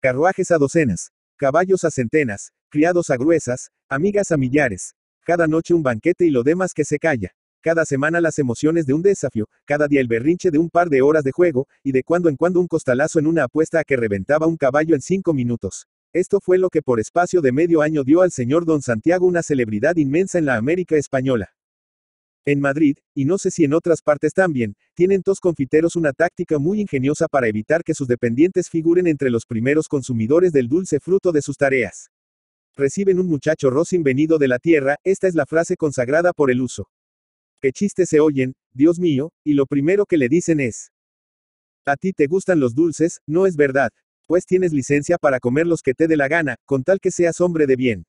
Carruajes a docenas, caballos a centenas, criados a gruesas, amigas a millares. Cada noche un banquete y lo demás que se calla. Cada semana las emociones de un desafío, cada día el berrinche de un par de horas de juego, y de cuando en cuando un costalazo en una apuesta a que reventaba un caballo en cinco minutos. Esto fue lo que por espacio de medio año dio al señor don Santiago una celebridad inmensa en la América española. En Madrid, y no sé si en otras partes también, tienen dos confiteros una táctica muy ingeniosa para evitar que sus dependientes figuren entre los primeros consumidores del dulce fruto de sus tareas. Reciben un muchacho rosin venido de la tierra, esta es la frase consagrada por el uso. Qué chistes se oyen, Dios mío, y lo primero que le dicen es. A ti te gustan los dulces, no es verdad, pues tienes licencia para comer los que te dé la gana, con tal que seas hombre de bien.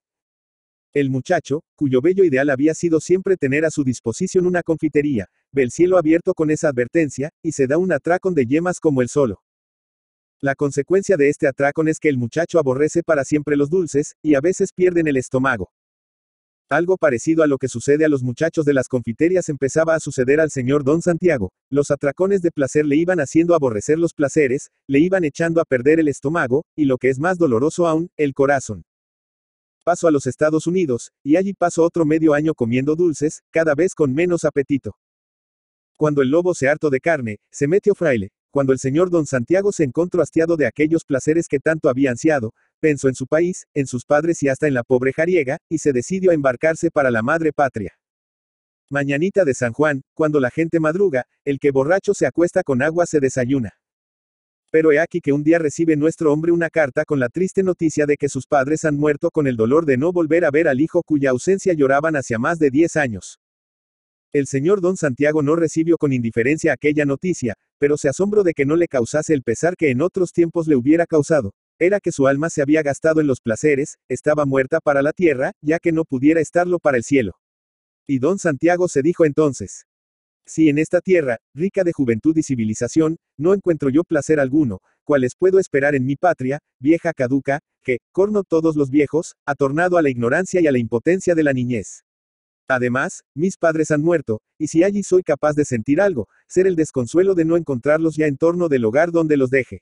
El muchacho, cuyo bello ideal había sido siempre tener a su disposición una confitería, ve el cielo abierto con esa advertencia, y se da un atracón de yemas como el solo. La consecuencia de este atracón es que el muchacho aborrece para siempre los dulces, y a veces pierden el estómago. Algo parecido a lo que sucede a los muchachos de las confiterías empezaba a suceder al señor don Santiago. Los atracones de placer le iban haciendo aborrecer los placeres, le iban echando a perder el estómago, y lo que es más doloroso aún, el corazón. Paso a los Estados Unidos, y allí paso otro medio año comiendo dulces, cada vez con menos apetito. Cuando el lobo se harto de carne, se metió fraile. Cuando el señor don Santiago se encontró hastiado de aquellos placeres que tanto había ansiado, Pensó en su país, en sus padres y hasta en la pobre Jariega, y se decidió a embarcarse para la madre patria. Mañanita de San Juan, cuando la gente madruga, el que borracho se acuesta con agua se desayuna. Pero he aquí que un día recibe nuestro hombre una carta con la triste noticia de que sus padres han muerto con el dolor de no volver a ver al hijo cuya ausencia lloraban hacia más de 10 años. El señor don Santiago no recibió con indiferencia aquella noticia, pero se asombró de que no le causase el pesar que en otros tiempos le hubiera causado. Era que su alma se había gastado en los placeres, estaba muerta para la tierra, ya que no pudiera estarlo para el cielo. Y don Santiago se dijo entonces, si en esta tierra, rica de juventud y civilización, no encuentro yo placer alguno, ¿cuáles puedo esperar en mi patria, vieja caduca, que, corno todos los viejos, ha tornado a la ignorancia y a la impotencia de la niñez. Además, mis padres han muerto, y si allí soy capaz de sentir algo, ser el desconsuelo de no encontrarlos ya en torno del hogar donde los deje.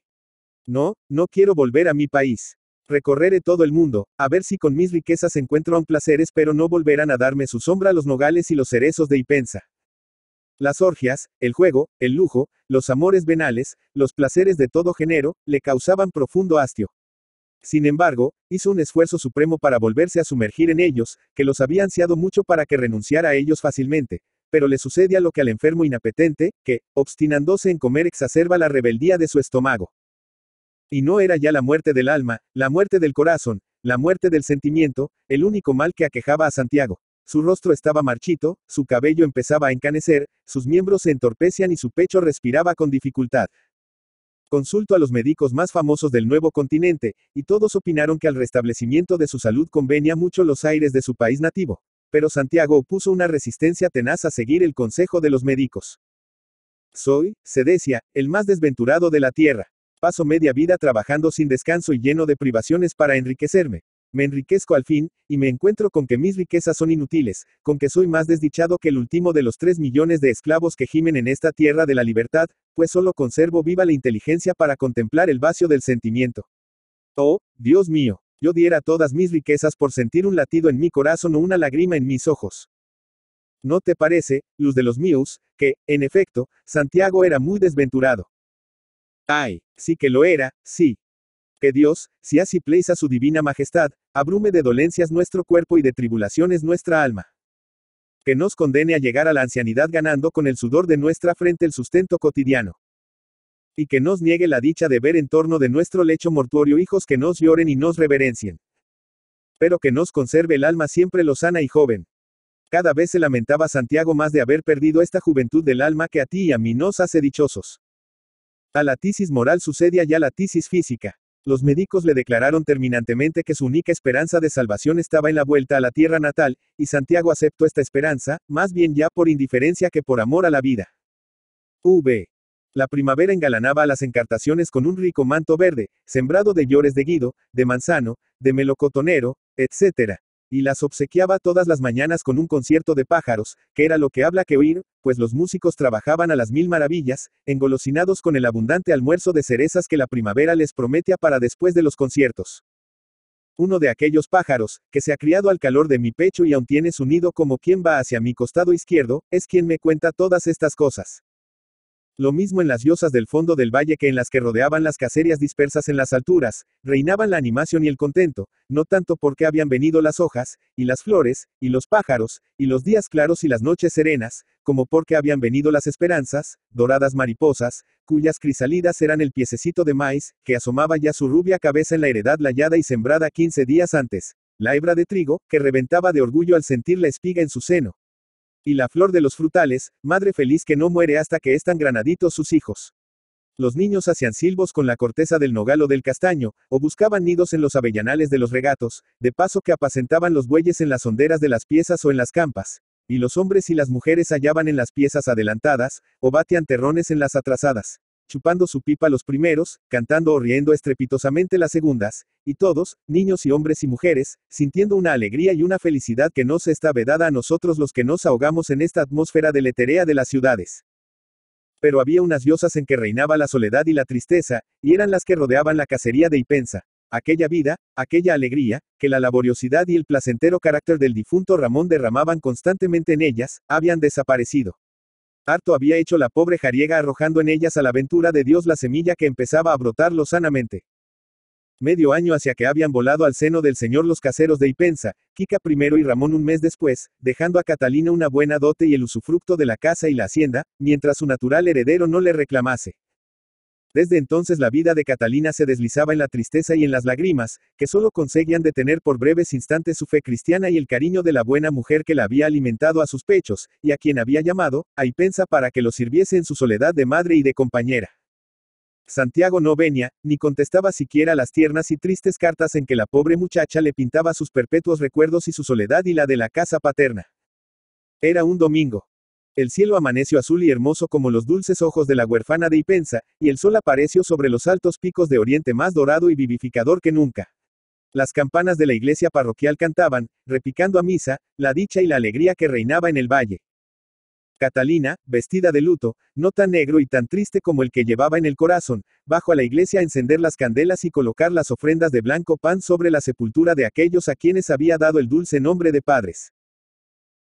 No, no quiero volver a mi país. Recorreré todo el mundo, a ver si con mis riquezas encuentro aún placeres, pero no volverán a darme su sombra los nogales y los cerezos de Ipensa. Las orgias, el juego, el lujo, los amores venales, los placeres de todo género, le causaban profundo hastio. Sin embargo, hizo un esfuerzo supremo para volverse a sumergir en ellos, que los había ansiado mucho para que renunciara a ellos fácilmente, pero le sucede a lo que al enfermo inapetente, que, obstinándose en comer, exacerba la rebeldía de su estómago. Y no era ya la muerte del alma, la muerte del corazón, la muerte del sentimiento, el único mal que aquejaba a Santiago. Su rostro estaba marchito, su cabello empezaba a encanecer, sus miembros se entorpecían y su pecho respiraba con dificultad. Consulto a los médicos más famosos del nuevo continente, y todos opinaron que al restablecimiento de su salud convenía mucho los aires de su país nativo. Pero Santiago opuso una resistencia tenaz a seguir el consejo de los médicos. Soy, se decía, el más desventurado de la tierra. Paso media vida trabajando sin descanso y lleno de privaciones para enriquecerme. Me enriquezco al fin, y me encuentro con que mis riquezas son inútiles, con que soy más desdichado que el último de los tres millones de esclavos que gimen en esta tierra de la libertad, pues solo conservo viva la inteligencia para contemplar el vacío del sentimiento. Oh, Dios mío, yo diera todas mis riquezas por sentir un latido en mi corazón o una lágrima en mis ojos. ¿No te parece, luz de los míos, que, en efecto, Santiago era muy desventurado? Ay, sí que lo era, sí. Que Dios, si así a su divina majestad, abrume de dolencias nuestro cuerpo y de tribulaciones nuestra alma. Que nos condene a llegar a la ancianidad ganando con el sudor de nuestra frente el sustento cotidiano. Y que nos niegue la dicha de ver en torno de nuestro lecho mortuorio hijos que nos lloren y nos reverencien. Pero que nos conserve el alma siempre lozana y joven. Cada vez se lamentaba Santiago más de haber perdido esta juventud del alma que a ti y a mí nos hace dichosos. A la tisis moral sucede allá la tisis física. Los médicos le declararon terminantemente que su única esperanza de salvación estaba en la vuelta a la tierra natal, y Santiago aceptó esta esperanza, más bien ya por indiferencia que por amor a la vida. V. La primavera engalanaba a las encartaciones con un rico manto verde, sembrado de llores de guido, de manzano, de melocotonero, etc y las obsequiaba todas las mañanas con un concierto de pájaros, que era lo que habla que oír, pues los músicos trabajaban a las mil maravillas, engolosinados con el abundante almuerzo de cerezas que la primavera les promete para después de los conciertos. Uno de aquellos pájaros, que se ha criado al calor de mi pecho y aún tiene su nido como quien va hacia mi costado izquierdo, es quien me cuenta todas estas cosas. Lo mismo en las llosas del fondo del valle que en las que rodeaban las caserías dispersas en las alturas, reinaban la animación y el contento, no tanto porque habían venido las hojas, y las flores, y los pájaros, y los días claros y las noches serenas, como porque habían venido las esperanzas, doradas mariposas, cuyas crisalidas eran el piececito de maíz, que asomaba ya su rubia cabeza en la heredad layada y sembrada quince días antes, la hebra de trigo, que reventaba de orgullo al sentir la espiga en su seno, y la flor de los frutales, madre feliz que no muere hasta que están granaditos sus hijos. Los niños hacían silbos con la corteza del nogal o del castaño, o buscaban nidos en los avellanales de los regatos, de paso que apacentaban los bueyes en las honderas de las piezas o en las campas, y los hombres y las mujeres hallaban en las piezas adelantadas, o batean terrones en las atrasadas chupando su pipa los primeros, cantando o riendo estrepitosamente las segundas, y todos, niños y hombres y mujeres, sintiendo una alegría y una felicidad que no se está vedada a nosotros los que nos ahogamos en esta atmósfera leterea de las ciudades. Pero había unas diosas en que reinaba la soledad y la tristeza, y eran las que rodeaban la cacería de Ipensa, aquella vida, aquella alegría, que la laboriosidad y el placentero carácter del difunto Ramón derramaban constantemente en ellas, habían desaparecido harto había hecho la pobre jariega arrojando en ellas a la ventura de Dios la semilla que empezaba a brotarlo sanamente. Medio año hacia que habían volado al seno del señor los caseros de Ipensa, Kika primero y Ramón un mes después, dejando a Catalina una buena dote y el usufructo de la casa y la hacienda, mientras su natural heredero no le reclamase. Desde entonces la vida de Catalina se deslizaba en la tristeza y en las lágrimas, que solo conseguían detener por breves instantes su fe cristiana y el cariño de la buena mujer que la había alimentado a sus pechos, y a quien había llamado, a pensa para que lo sirviese en su soledad de madre y de compañera. Santiago no venía, ni contestaba siquiera las tiernas y tristes cartas en que la pobre muchacha le pintaba sus perpetuos recuerdos y su soledad y la de la casa paterna. Era un domingo. El cielo amaneció azul y hermoso como los dulces ojos de la huérfana de Ipensa, y el sol apareció sobre los altos picos de Oriente más dorado y vivificador que nunca. Las campanas de la iglesia parroquial cantaban, repicando a misa, la dicha y la alegría que reinaba en el valle. Catalina, vestida de luto, no tan negro y tan triste como el que llevaba en el corazón, bajo a la iglesia a encender las candelas y colocar las ofrendas de blanco pan sobre la sepultura de aquellos a quienes había dado el dulce nombre de padres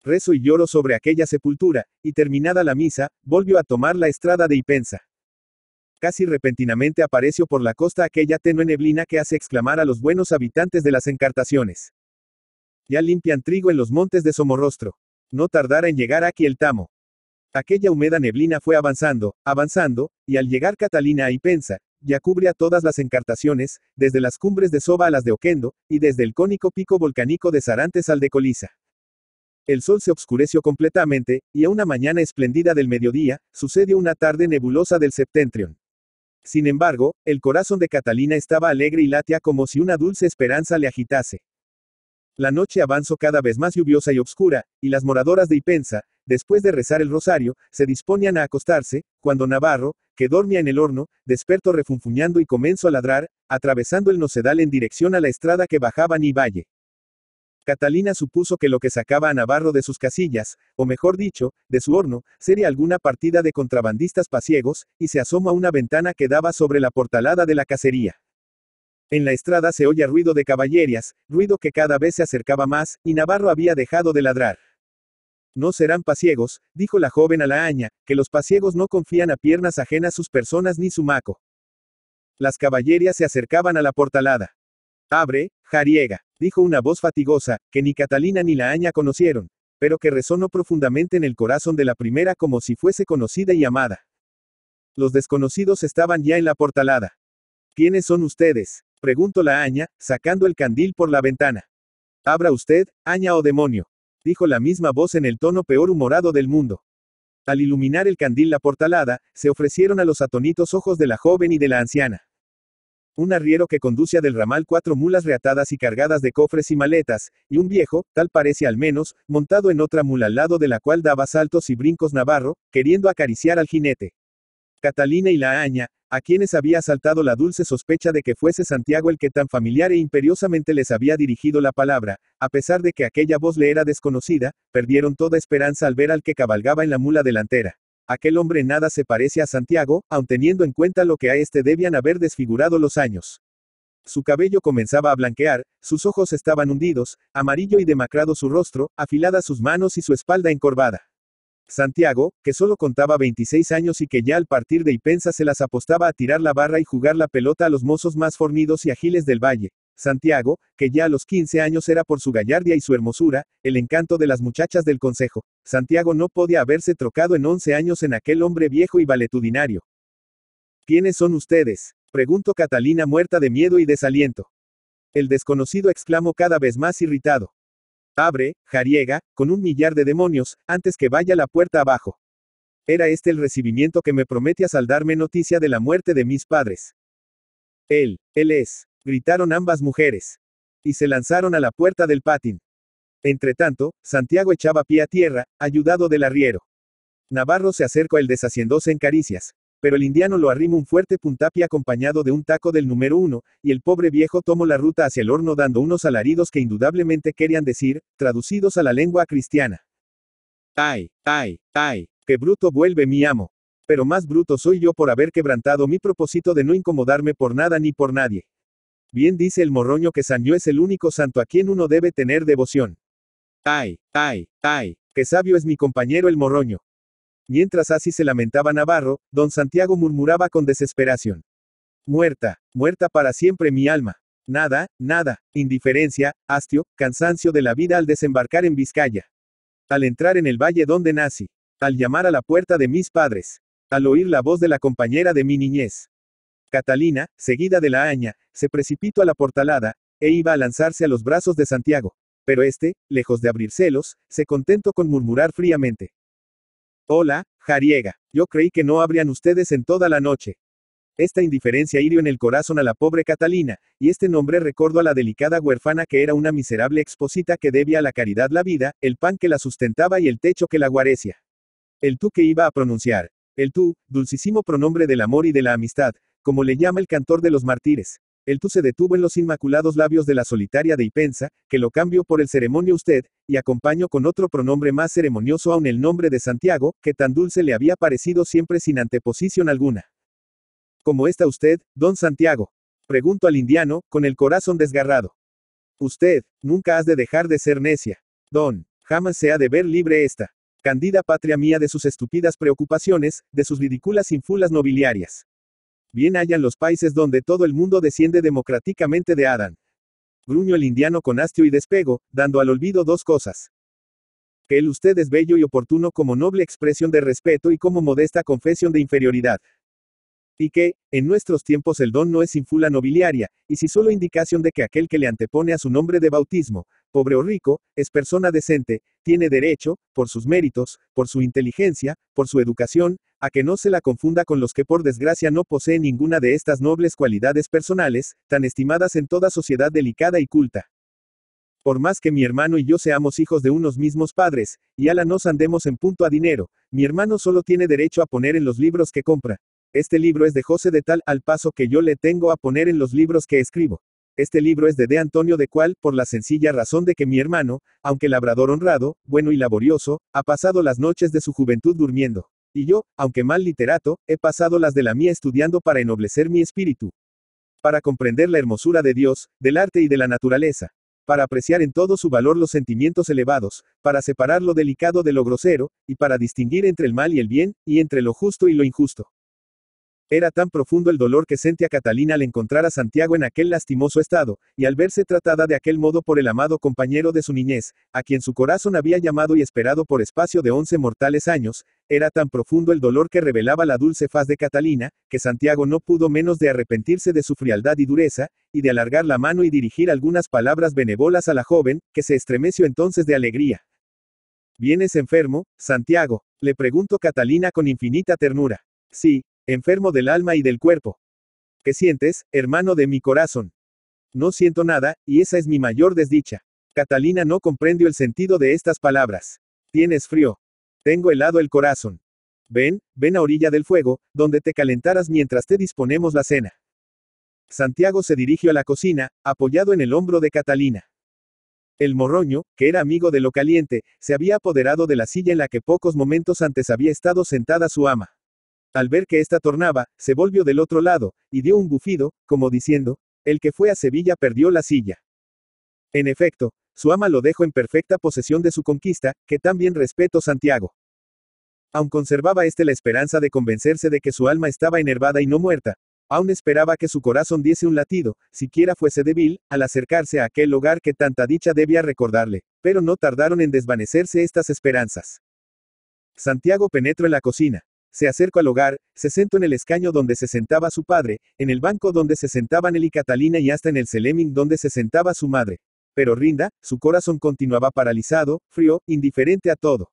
rezo y lloro sobre aquella sepultura, y terminada la misa, volvió a tomar la estrada de Ipensa. Casi repentinamente apareció por la costa aquella tenue neblina que hace exclamar a los buenos habitantes de las encartaciones. Ya limpian trigo en los montes de Somorrostro. No tardará en llegar aquí el tamo. Aquella húmeda neblina fue avanzando, avanzando, y al llegar Catalina a Ipensa, ya cubría todas las encartaciones, desde las cumbres de Soba a las de Oquendo, y desde el cónico pico volcánico de Sarantes al de Colisa. El sol se obscureció completamente, y a una mañana espléndida del mediodía, sucedió una tarde nebulosa del septentrion. Sin embargo, el corazón de Catalina estaba alegre y latía como si una dulce esperanza le agitase. La noche avanzó cada vez más lluviosa y oscura, y las moradoras de Ipensa, después de rezar el rosario, se disponían a acostarse, cuando Navarro, que dormía en el horno, despertó refunfuñando y comenzó a ladrar, atravesando el nocedal en dirección a la estrada que bajaba Ni Valle. Catalina supuso que lo que sacaba a Navarro de sus casillas, o mejor dicho, de su horno, sería alguna partida de contrabandistas pasiegos, y se asoma a una ventana que daba sobre la portalada de la cacería. En la estrada se oye ruido de caballerías, ruido que cada vez se acercaba más, y Navarro había dejado de ladrar. No serán pasiegos, dijo la joven a la aña, que los pasiegos no confían a piernas ajenas sus personas ni su maco. Las caballerías se acercaban a la portalada. Abre, Jariega, dijo una voz fatigosa, que ni Catalina ni la Aña conocieron, pero que resonó profundamente en el corazón de la primera como si fuese conocida y amada. Los desconocidos estaban ya en la portalada. ¿Quiénes son ustedes? preguntó la Aña, sacando el candil por la ventana. Abra usted, Aña o demonio, dijo la misma voz en el tono peor humorado del mundo. Al iluminar el candil la portalada, se ofrecieron a los atonitos ojos de la joven y de la anciana un arriero que conduce del ramal cuatro mulas reatadas y cargadas de cofres y maletas, y un viejo, tal parece al menos, montado en otra mula al lado de la cual daba saltos y brincos Navarro, queriendo acariciar al jinete. Catalina y la Aña, a quienes había asaltado la dulce sospecha de que fuese Santiago el que tan familiar e imperiosamente les había dirigido la palabra, a pesar de que aquella voz le era desconocida, perdieron toda esperanza al ver al que cabalgaba en la mula delantera. Aquel hombre nada se parece a Santiago, aun teniendo en cuenta lo que a este debían haber desfigurado los años. Su cabello comenzaba a blanquear, sus ojos estaban hundidos, amarillo y demacrado su rostro, afiladas sus manos y su espalda encorvada. Santiago, que solo contaba 26 años y que ya al partir de Ipensa se las apostaba a tirar la barra y jugar la pelota a los mozos más fornidos y ágiles del valle, Santiago, que ya a los 15 años era por su gallardía y su hermosura, el encanto de las muchachas del consejo. Santiago no podía haberse trocado en 11 años en aquel hombre viejo y valetudinario. ¿Quiénes son ustedes? preguntó Catalina muerta de miedo y desaliento. El desconocido exclamó cada vez más irritado. Abre, Jariega, con un millar de demonios, antes que vaya la puerta abajo. Era este el recibimiento que me prometías al darme noticia de la muerte de mis padres. Él, él es, gritaron ambas mujeres. Y se lanzaron a la puerta del patín. Entretanto, Santiago echaba pie a tierra, ayudado del arriero. Navarro se acercó al deshaciéndose en caricias, pero el indiano lo arrima un fuerte puntapi acompañado de un taco del número uno, y el pobre viejo tomó la ruta hacia el horno dando unos alaridos que indudablemente querían decir, traducidos a la lengua cristiana. ¡Ay, ay, ay! ¡Qué bruto vuelve mi amo! Pero más bruto soy yo por haber quebrantado mi propósito de no incomodarme por nada ni por nadie. Bien dice el morroño que San es el único santo a quien uno debe tener devoción. Ay, ay, ay, qué sabio es mi compañero el morroño. Mientras así se lamentaba Navarro, don Santiago murmuraba con desesperación. Muerta, muerta para siempre mi alma. Nada, nada, indiferencia, hastio, cansancio de la vida al desembarcar en Vizcaya. Al entrar en el valle donde nací. Al llamar a la puerta de mis padres. Al oír la voz de la compañera de mi niñez. Catalina, seguida de la Aña, se precipitó a la portalada, e iba a lanzarse a los brazos de Santiago, pero este, lejos de abrir celos, se contentó con murmurar fríamente. Hola, Jariega, yo creí que no habrían ustedes en toda la noche. Esta indiferencia hirió en el corazón a la pobre Catalina, y este nombre recordó a la delicada huérfana que era una miserable exposita que debía a la caridad la vida, el pan que la sustentaba y el techo que la guarecía. El tú que iba a pronunciar, el tú, dulcísimo pronombre del amor y de la amistad, como le llama el cantor de los mártires. El tú se detuvo en los inmaculados labios de la solitaria de Ipensa, que lo cambio por el ceremonio usted, y acompaño con otro pronombre más ceremonioso aún el nombre de Santiago, que tan dulce le había parecido siempre sin anteposición alguna. ¿Cómo está usted, don Santiago? Pregunto al indiano, con el corazón desgarrado. Usted, nunca has de dejar de ser necia. Don, jamás se ha de ver libre esta. Candida patria mía de sus estúpidas preocupaciones, de sus ridículas infulas nobiliarias. Bien hayan los países donde todo el mundo desciende democráticamente de Adán. Gruño el indiano con hastio y despego, dando al olvido dos cosas. Que el usted es bello y oportuno como noble expresión de respeto y como modesta confesión de inferioridad y que, en nuestros tiempos el don no es sin fula nobiliaria, y si solo indicación de que aquel que le antepone a su nombre de bautismo, pobre o rico, es persona decente, tiene derecho, por sus méritos, por su inteligencia, por su educación, a que no se la confunda con los que por desgracia no poseen ninguna de estas nobles cualidades personales, tan estimadas en toda sociedad delicada y culta. Por más que mi hermano y yo seamos hijos de unos mismos padres, y la nos andemos en punto a dinero, mi hermano solo tiene derecho a poner en los libros que compra. Este libro es de José de tal al paso que yo le tengo a poner en los libros que escribo. Este libro es de D. Antonio de Cual, por la sencilla razón de que mi hermano, aunque labrador honrado, bueno y laborioso, ha pasado las noches de su juventud durmiendo. Y yo, aunque mal literato, he pasado las de la mía estudiando para ennoblecer mi espíritu. Para comprender la hermosura de Dios, del arte y de la naturaleza. Para apreciar en todo su valor los sentimientos elevados, para separar lo delicado de lo grosero, y para distinguir entre el mal y el bien, y entre lo justo y lo injusto. Era tan profundo el dolor que sentía Catalina al encontrar a Santiago en aquel lastimoso estado, y al verse tratada de aquel modo por el amado compañero de su niñez, a quien su corazón había llamado y esperado por espacio de once mortales años, era tan profundo el dolor que revelaba la dulce faz de Catalina, que Santiago no pudo menos de arrepentirse de su frialdad y dureza, y de alargar la mano y dirigir algunas palabras benevolas a la joven, que se estremeció entonces de alegría. ¿Vienes enfermo, Santiago? le preguntó Catalina con infinita ternura. Sí, Enfermo del alma y del cuerpo. ¿Qué sientes, hermano de mi corazón? No siento nada, y esa es mi mayor desdicha. Catalina no comprendió el sentido de estas palabras. Tienes frío. Tengo helado el corazón. Ven, ven a orilla del fuego, donde te calentarás mientras te disponemos la cena. Santiago se dirigió a la cocina, apoyado en el hombro de Catalina. El morroño, que era amigo de lo caliente, se había apoderado de la silla en la que pocos momentos antes había estado sentada su ama. Al ver que ésta tornaba, se volvió del otro lado, y dio un bufido, como diciendo, el que fue a Sevilla perdió la silla. En efecto, su ama lo dejó en perfecta posesión de su conquista, que también respeto Santiago. Aun conservaba éste la esperanza de convencerse de que su alma estaba enervada y no muerta, aún esperaba que su corazón diese un latido, siquiera fuese débil, al acercarse a aquel hogar que tanta dicha debía recordarle, pero no tardaron en desvanecerse estas esperanzas. Santiago penetró en la cocina. Se acercó al hogar, se sentó en el escaño donde se sentaba su padre, en el banco donde se sentaban él y Catalina y hasta en el seleming donde se sentaba su madre. Pero Rinda, su corazón continuaba paralizado, frío, indiferente a todo.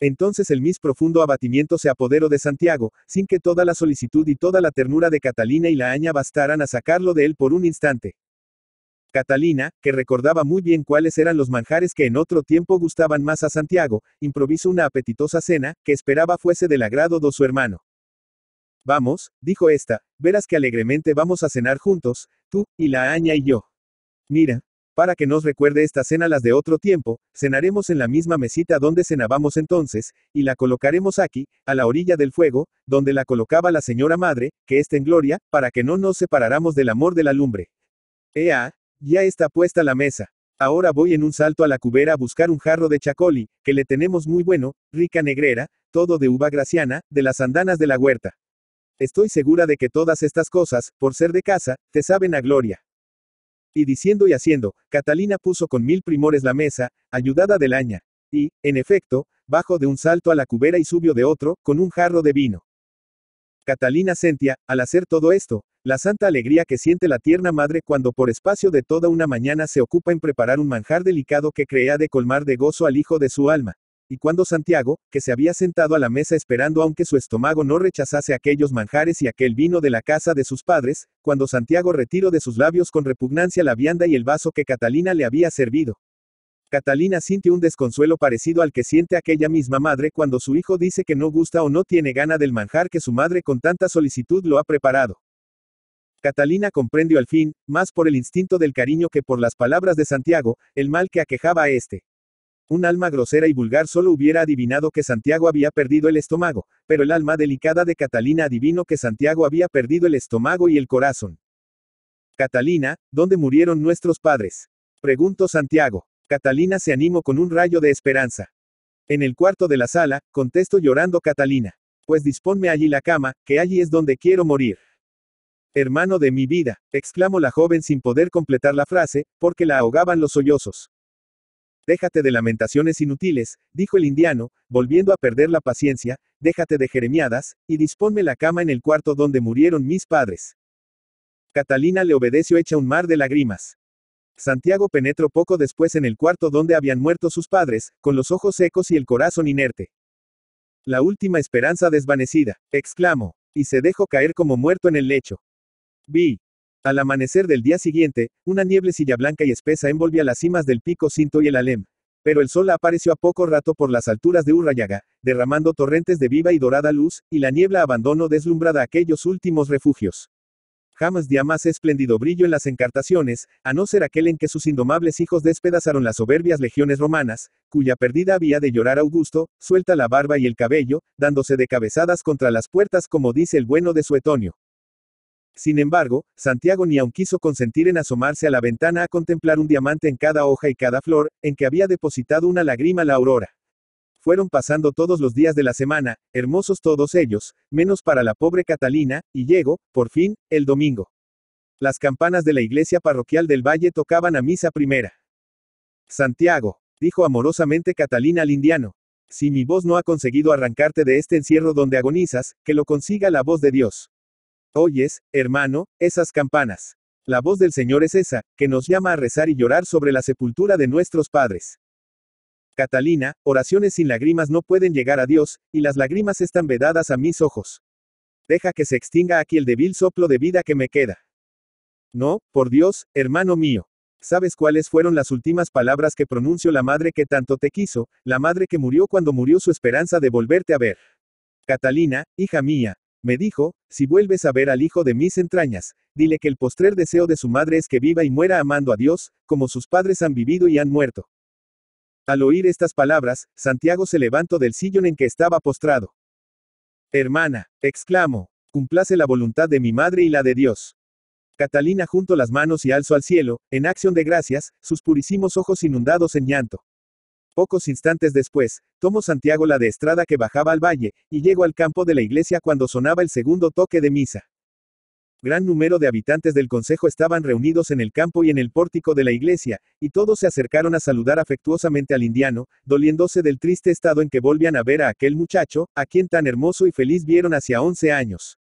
Entonces el mis profundo abatimiento se apoderó de Santiago, sin que toda la solicitud y toda la ternura de Catalina y la Aña bastaran a sacarlo de él por un instante. Catalina, que recordaba muy bien cuáles eran los manjares que en otro tiempo gustaban más a Santiago, improvisó una apetitosa cena, que esperaba fuese del agrado de su hermano. Vamos, dijo esta verás que alegremente vamos a cenar juntos, tú, y la Aña y yo. Mira, para que nos recuerde esta cena las de otro tiempo, cenaremos en la misma mesita donde cenábamos entonces, y la colocaremos aquí, a la orilla del fuego, donde la colocaba la señora madre, que está en gloria, para que no nos separáramos del amor de la lumbre. Ea, ya está puesta la mesa. Ahora voy en un salto a la cubera a buscar un jarro de chacoli, que le tenemos muy bueno, rica negrera, todo de uva graciana, de las andanas de la huerta. Estoy segura de que todas estas cosas, por ser de casa, te saben a gloria. Y diciendo y haciendo, Catalina puso con mil primores la mesa, ayudada del aña. Y, en efecto, bajo de un salto a la cubera y subió de otro, con un jarro de vino. Catalina sentía, al hacer todo esto, la santa alegría que siente la tierna madre cuando por espacio de toda una mañana se ocupa en preparar un manjar delicado que crea de colmar de gozo al hijo de su alma. Y cuando Santiago, que se había sentado a la mesa esperando aunque su estómago no rechazase aquellos manjares y aquel vino de la casa de sus padres, cuando Santiago retiró de sus labios con repugnancia la vianda y el vaso que Catalina le había servido, Catalina siente un desconsuelo parecido al que siente aquella misma madre cuando su hijo dice que no gusta o no tiene gana del manjar que su madre con tanta solicitud lo ha preparado. Catalina comprendió al fin, más por el instinto del cariño que por las palabras de Santiago, el mal que aquejaba a este. Un alma grosera y vulgar solo hubiera adivinado que Santiago había perdido el estómago, pero el alma delicada de Catalina adivinó que Santiago había perdido el estómago y el corazón. Catalina, ¿dónde murieron nuestros padres? Preguntó Santiago. Catalina se animó con un rayo de esperanza. En el cuarto de la sala, contestó llorando Catalina. Pues disponme allí la cama, que allí es donde quiero morir. Hermano de mi vida, exclamó la joven sin poder completar la frase, porque la ahogaban los sollozos. Déjate de lamentaciones inútiles, dijo el indiano, volviendo a perder la paciencia, déjate de jeremiadas, y disponme la cama en el cuarto donde murieron mis padres. Catalina le obedeció hecha un mar de lágrimas. Santiago penetró poco después en el cuarto donde habían muerto sus padres, con los ojos secos y el corazón inerte. La última esperanza desvanecida, exclamó, y se dejó caer como muerto en el lecho. Vi. Al amanecer del día siguiente, una silla blanca y espesa envolvía las cimas del pico Cinto y el Alem, pero el sol apareció a poco rato por las alturas de Urrayaga, derramando torrentes de viva y dorada luz, y la niebla abandonó deslumbrada aquellos últimos refugios jamás día más espléndido brillo en las encartaciones, a no ser aquel en que sus indomables hijos despedazaron las soberbias legiones romanas, cuya pérdida había de llorar Augusto, suelta la barba y el cabello, dándose de cabezadas contra las puertas como dice el bueno de Suetonio. Sin embargo, Santiago ni aun quiso consentir en asomarse a la ventana a contemplar un diamante en cada hoja y cada flor, en que había depositado una lágrima la aurora. Fueron pasando todos los días de la semana, hermosos todos ellos, menos para la pobre Catalina, y llegó, por fin, el domingo. Las campanas de la iglesia parroquial del valle tocaban a misa primera. Santiago, dijo amorosamente Catalina al indiano, si mi voz no ha conseguido arrancarte de este encierro donde agonizas, que lo consiga la voz de Dios. Oyes, hermano, esas campanas. La voz del Señor es esa, que nos llama a rezar y llorar sobre la sepultura de nuestros padres. Catalina, oraciones sin lágrimas no pueden llegar a Dios, y las lágrimas están vedadas a mis ojos. Deja que se extinga aquí el débil soplo de vida que me queda. No, por Dios, hermano mío. ¿Sabes cuáles fueron las últimas palabras que pronunció la madre que tanto te quiso, la madre que murió cuando murió su esperanza de volverte a ver? Catalina, hija mía, me dijo, si vuelves a ver al hijo de mis entrañas, dile que el postrer deseo de su madre es que viva y muera amando a Dios, como sus padres han vivido y han muerto. Al oír estas palabras, Santiago se levantó del sillón en que estaba postrado. Hermana, exclamo, cumplase la voluntad de mi madre y la de Dios. Catalina juntó las manos y alzó al cielo, en acción de gracias, sus purísimos ojos inundados en llanto. Pocos instantes después, tomó Santiago la de estrada que bajaba al valle, y llegó al campo de la iglesia cuando sonaba el segundo toque de misa. Gran número de habitantes del consejo estaban reunidos en el campo y en el pórtico de la iglesia, y todos se acercaron a saludar afectuosamente al indiano, doliéndose del triste estado en que volvían a ver a aquel muchacho, a quien tan hermoso y feliz vieron hacia once años.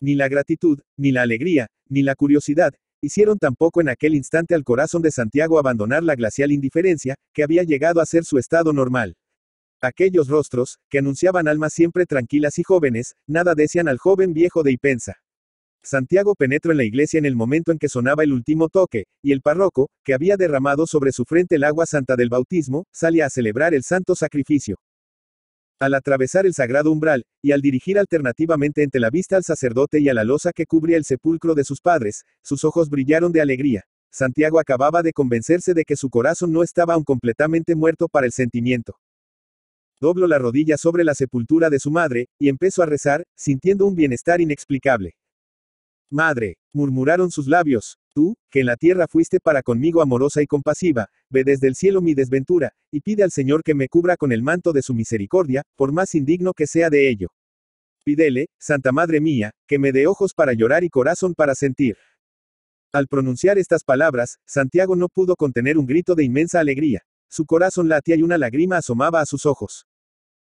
Ni la gratitud, ni la alegría, ni la curiosidad, hicieron tampoco en aquel instante al corazón de Santiago abandonar la glacial indiferencia, que había llegado a ser su estado normal. Aquellos rostros, que anunciaban almas siempre tranquilas y jóvenes, nada decían al joven viejo de Ipensa. Santiago penetró en la iglesia en el momento en que sonaba el último toque, y el párroco, que había derramado sobre su frente el agua santa del bautismo, sale a celebrar el santo sacrificio. Al atravesar el sagrado umbral, y al dirigir alternativamente entre la vista al sacerdote y a la losa que cubría el sepulcro de sus padres, sus ojos brillaron de alegría. Santiago acababa de convencerse de que su corazón no estaba aún completamente muerto para el sentimiento. Dobló la rodilla sobre la sepultura de su madre, y empezó a rezar, sintiendo un bienestar inexplicable. Madre, murmuraron sus labios, tú, que en la tierra fuiste para conmigo amorosa y compasiva, ve desde el cielo mi desventura, y pide al Señor que me cubra con el manto de su misericordia, por más indigno que sea de ello. Pídele, Santa Madre mía, que me dé ojos para llorar y corazón para sentir. Al pronunciar estas palabras, Santiago no pudo contener un grito de inmensa alegría. Su corazón latía y una lágrima asomaba a sus ojos.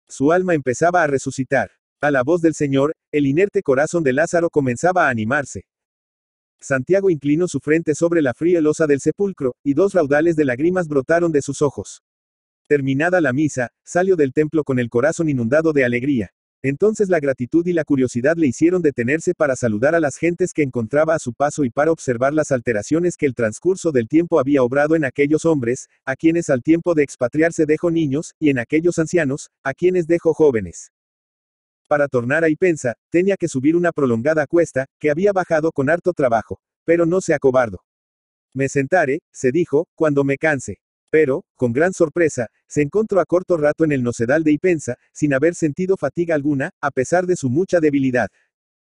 Su alma empezaba a resucitar. A la voz del Señor, el inerte corazón de Lázaro comenzaba a animarse. Santiago inclinó su frente sobre la fría losa del sepulcro, y dos raudales de lágrimas brotaron de sus ojos. Terminada la misa, salió del templo con el corazón inundado de alegría. Entonces la gratitud y la curiosidad le hicieron detenerse para saludar a las gentes que encontraba a su paso y para observar las alteraciones que el transcurso del tiempo había obrado en aquellos hombres, a quienes al tiempo de expatriarse dejó niños, y en aquellos ancianos, a quienes dejó jóvenes. Para tornar a Ipensa, tenía que subir una prolongada cuesta, que había bajado con harto trabajo. Pero no se acobardo. Me sentaré, se dijo, cuando me canse. Pero, con gran sorpresa, se encontró a corto rato en el nocedal de Ipensa, sin haber sentido fatiga alguna, a pesar de su mucha debilidad.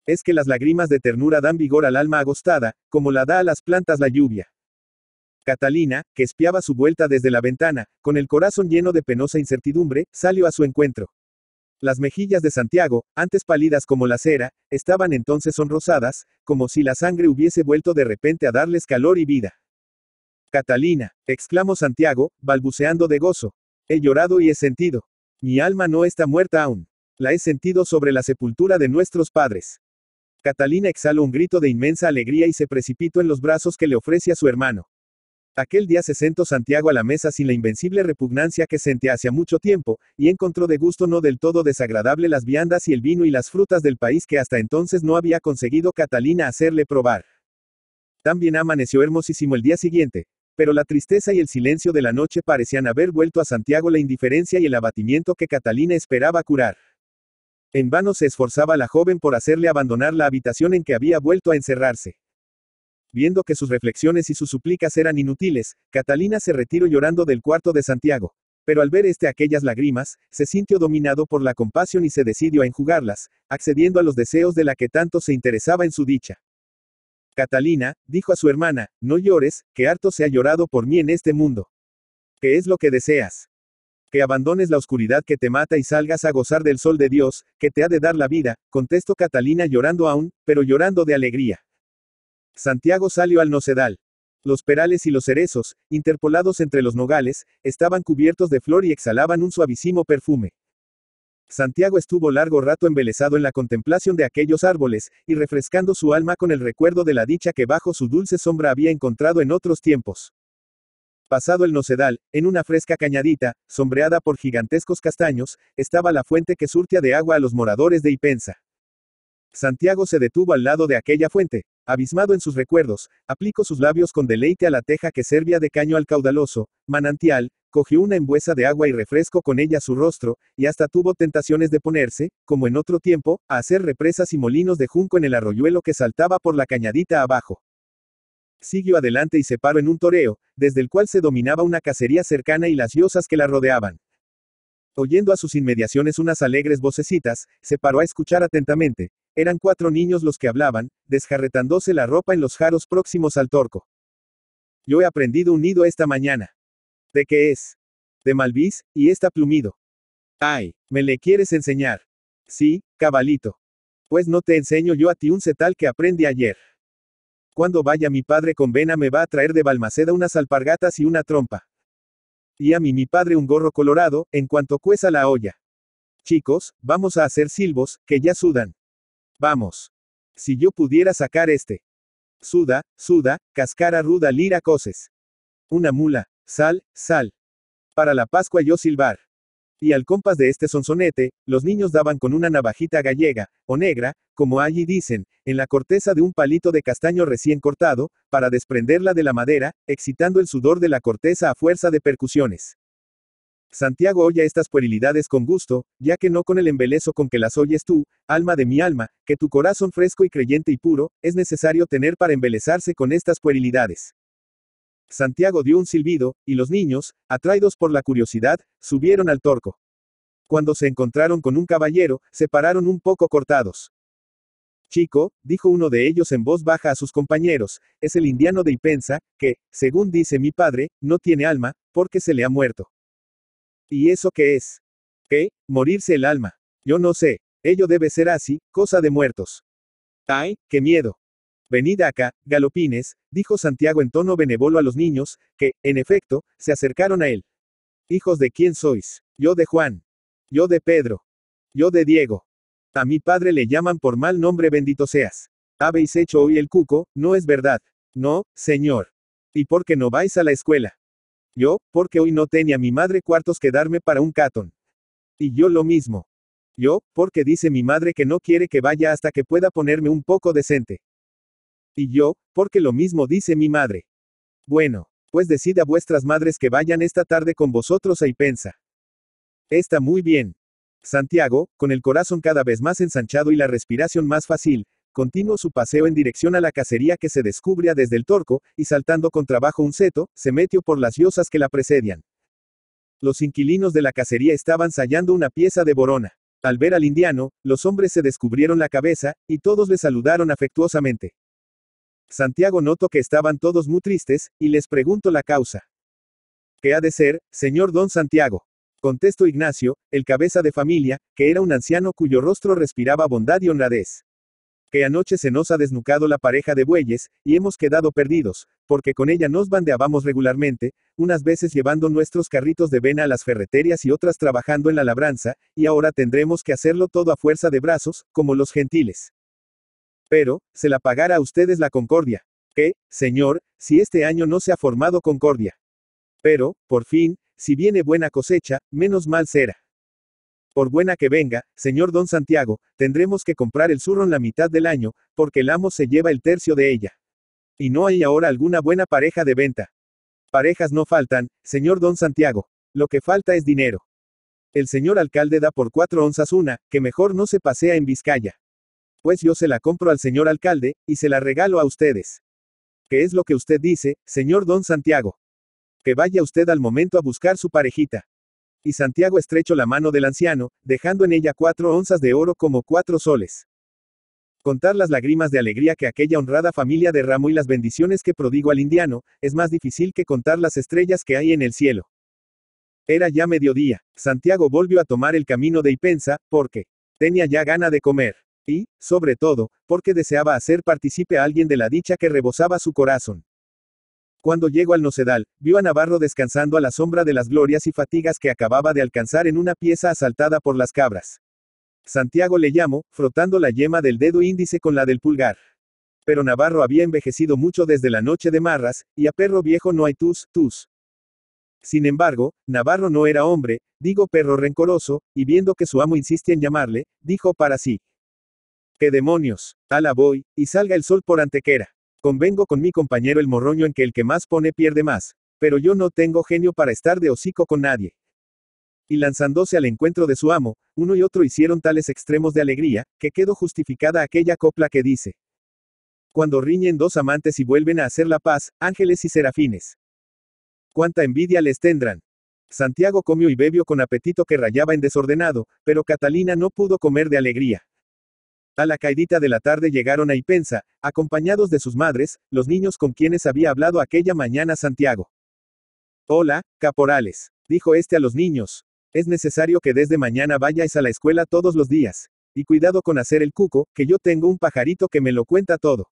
Es que las lágrimas de ternura dan vigor al alma agostada, como la da a las plantas la lluvia. Catalina, que espiaba su vuelta desde la ventana, con el corazón lleno de penosa incertidumbre, salió a su encuentro. Las mejillas de Santiago, antes pálidas como la cera, estaban entonces sonrosadas, como si la sangre hubiese vuelto de repente a darles calor y vida. Catalina, exclamó Santiago, balbuceando de gozo. He llorado y he sentido. Mi alma no está muerta aún. La he sentido sobre la sepultura de nuestros padres. Catalina exhaló un grito de inmensa alegría y se precipitó en los brazos que le ofrece a su hermano. Aquel día se sentó Santiago a la mesa sin la invencible repugnancia que sentía hacía mucho tiempo, y encontró de gusto no del todo desagradable las viandas y el vino y las frutas del país que hasta entonces no había conseguido Catalina hacerle probar. También amaneció hermosísimo el día siguiente, pero la tristeza y el silencio de la noche parecían haber vuelto a Santiago la indiferencia y el abatimiento que Catalina esperaba curar. En vano se esforzaba la joven por hacerle abandonar la habitación en que había vuelto a encerrarse. Viendo que sus reflexiones y sus súplicas eran inútiles, Catalina se retiró llorando del cuarto de Santiago. Pero al ver este aquellas lágrimas, se sintió dominado por la compasión y se decidió a enjugarlas, accediendo a los deseos de la que tanto se interesaba en su dicha. Catalina, dijo a su hermana, no llores, que harto se ha llorado por mí en este mundo. ¿Qué es lo que deseas? Que abandones la oscuridad que te mata y salgas a gozar del sol de Dios, que te ha de dar la vida, contestó Catalina llorando aún, pero llorando de alegría. Santiago salió al nocedal. Los perales y los cerezos, interpolados entre los nogales, estaban cubiertos de flor y exhalaban un suavísimo perfume. Santiago estuvo largo rato embelesado en la contemplación de aquellos árboles, y refrescando su alma con el recuerdo de la dicha que bajo su dulce sombra había encontrado en otros tiempos. Pasado el nocedal, en una fresca cañadita, sombreada por gigantescos castaños, estaba la fuente que surtía de agua a los moradores de Ipensa. Santiago se detuvo al lado de aquella fuente, Abismado en sus recuerdos, aplicó sus labios con deleite a la teja que servía de caño al caudaloso, manantial, cogió una embuesa de agua y refresco con ella su rostro, y hasta tuvo tentaciones de ponerse, como en otro tiempo, a hacer represas y molinos de junco en el arroyuelo que saltaba por la cañadita abajo. Siguió adelante y se paró en un toreo, desde el cual se dominaba una cacería cercana y las diosas que la rodeaban. Oyendo a sus inmediaciones unas alegres vocecitas, se paró a escuchar atentamente, eran cuatro niños los que hablaban, desjarretándose la ropa en los jaros próximos al torco. Yo he aprendido un nido esta mañana. ¿De qué es? De malvis y está plumido. Ay, me le quieres enseñar. Sí, cabalito. Pues no te enseño yo a ti un setal que aprendí ayer. Cuando vaya mi padre con vena me va a traer de Balmaceda unas alpargatas y una trompa. Y a mí mi padre un gorro colorado, en cuanto cueza la olla. Chicos, vamos a hacer silbos, que ya sudan. Vamos. Si yo pudiera sacar este. Suda, suda, cascara ruda lira coces. Una mula, sal, sal. Para la Pascua yo silbar. Y al compás de este sonsonete, los niños daban con una navajita gallega, o negra, como allí dicen, en la corteza de un palito de castaño recién cortado, para desprenderla de la madera, excitando el sudor de la corteza a fuerza de percusiones. Santiago oye estas puerilidades con gusto, ya que no con el embelezo con que las oyes tú, alma de mi alma, que tu corazón fresco y creyente y puro, es necesario tener para embelezarse con estas puerilidades. Santiago dio un silbido, y los niños, atraídos por la curiosidad, subieron al torco. Cuando se encontraron con un caballero, se pararon un poco cortados. Chico, dijo uno de ellos en voz baja a sus compañeros, es el indiano de Ipensa, que, según dice mi padre, no tiene alma, porque se le ha muerto. ¿Y eso qué es? ¿Qué? Morirse el alma. Yo no sé. Ello debe ser así, cosa de muertos. ¡Ay, qué miedo! Venid acá, galopines, dijo Santiago en tono benevolo a los niños, que, en efecto, se acercaron a él. Hijos de quién sois? Yo de Juan. Yo de Pedro. Yo de Diego. A mi padre le llaman por mal nombre bendito seas. Habéis hecho hoy el cuco, no es verdad. No, señor. ¿Y por qué no vais a la escuela? Yo, porque hoy no tenía mi madre cuartos que darme para un catón. Y yo lo mismo. Yo, porque dice mi madre que no quiere que vaya hasta que pueda ponerme un poco decente. Y yo, porque lo mismo dice mi madre. Bueno, pues decida vuestras madres que vayan esta tarde con vosotros ahí pensa. Está muy bien. Santiago, con el corazón cada vez más ensanchado y la respiración más fácil, Continuó su paseo en dirección a la cacería que se descubría desde el torco, y saltando con trabajo un seto, se metió por las diosas que la precedían. Los inquilinos de la cacería estaban sallando una pieza de borona. Al ver al indiano, los hombres se descubrieron la cabeza, y todos le saludaron afectuosamente. Santiago notó que estaban todos muy tristes, y les preguntó la causa. ¿Qué ha de ser, señor don Santiago? Contestó Ignacio, el cabeza de familia, que era un anciano cuyo rostro respiraba bondad y honradez que anoche se nos ha desnucado la pareja de bueyes, y hemos quedado perdidos, porque con ella nos bandeábamos regularmente, unas veces llevando nuestros carritos de vena a las ferreterías y otras trabajando en la labranza, y ahora tendremos que hacerlo todo a fuerza de brazos, como los gentiles. Pero, se la pagará a ustedes la concordia. ¿Qué, señor, si este año no se ha formado concordia? Pero, por fin, si viene buena cosecha, menos mal será. Por buena que venga, señor don Santiago, tendremos que comprar el surro en la mitad del año, porque el amo se lleva el tercio de ella. Y no hay ahora alguna buena pareja de venta. Parejas no faltan, señor don Santiago. Lo que falta es dinero. El señor alcalde da por cuatro onzas una, que mejor no se pasea en Vizcaya. Pues yo se la compro al señor alcalde, y se la regalo a ustedes. ¿Qué es lo que usted dice, señor don Santiago? Que vaya usted al momento a buscar su parejita. Y Santiago estrechó la mano del anciano, dejando en ella cuatro onzas de oro como cuatro soles. Contar las lágrimas de alegría que aquella honrada familia derramó y las bendiciones que prodigo al indiano, es más difícil que contar las estrellas que hay en el cielo. Era ya mediodía. Santiago volvió a tomar el camino de Ipensa, porque tenía ya gana de comer. Y, sobre todo, porque deseaba hacer partícipe a alguien de la dicha que rebosaba su corazón. Cuando llegó al Nocedal, vio a Navarro descansando a la sombra de las glorias y fatigas que acababa de alcanzar en una pieza asaltada por las cabras. Santiago le llamó, frotando la yema del dedo índice con la del pulgar. Pero Navarro había envejecido mucho desde la noche de marras, y a perro viejo no hay tus, tus. Sin embargo, Navarro no era hombre, digo perro rencoroso, y viendo que su amo insiste en llamarle, dijo para sí. ¡Qué demonios! ¡Hala voy, y salga el sol por antequera. Convengo con mi compañero el morroño en que el que más pone pierde más, pero yo no tengo genio para estar de hocico con nadie. Y lanzándose al encuentro de su amo, uno y otro hicieron tales extremos de alegría, que quedó justificada aquella copla que dice. Cuando riñen dos amantes y vuelven a hacer la paz, ángeles y serafines. Cuánta envidia les tendrán. Santiago comió y bebió con apetito que rayaba en desordenado, pero Catalina no pudo comer de alegría. A la caidita de la tarde llegaron a Ipensa, acompañados de sus madres, los niños con quienes había hablado aquella mañana Santiago. Hola, caporales, dijo este a los niños. Es necesario que desde mañana vayáis a la escuela todos los días. Y cuidado con hacer el cuco, que yo tengo un pajarito que me lo cuenta todo.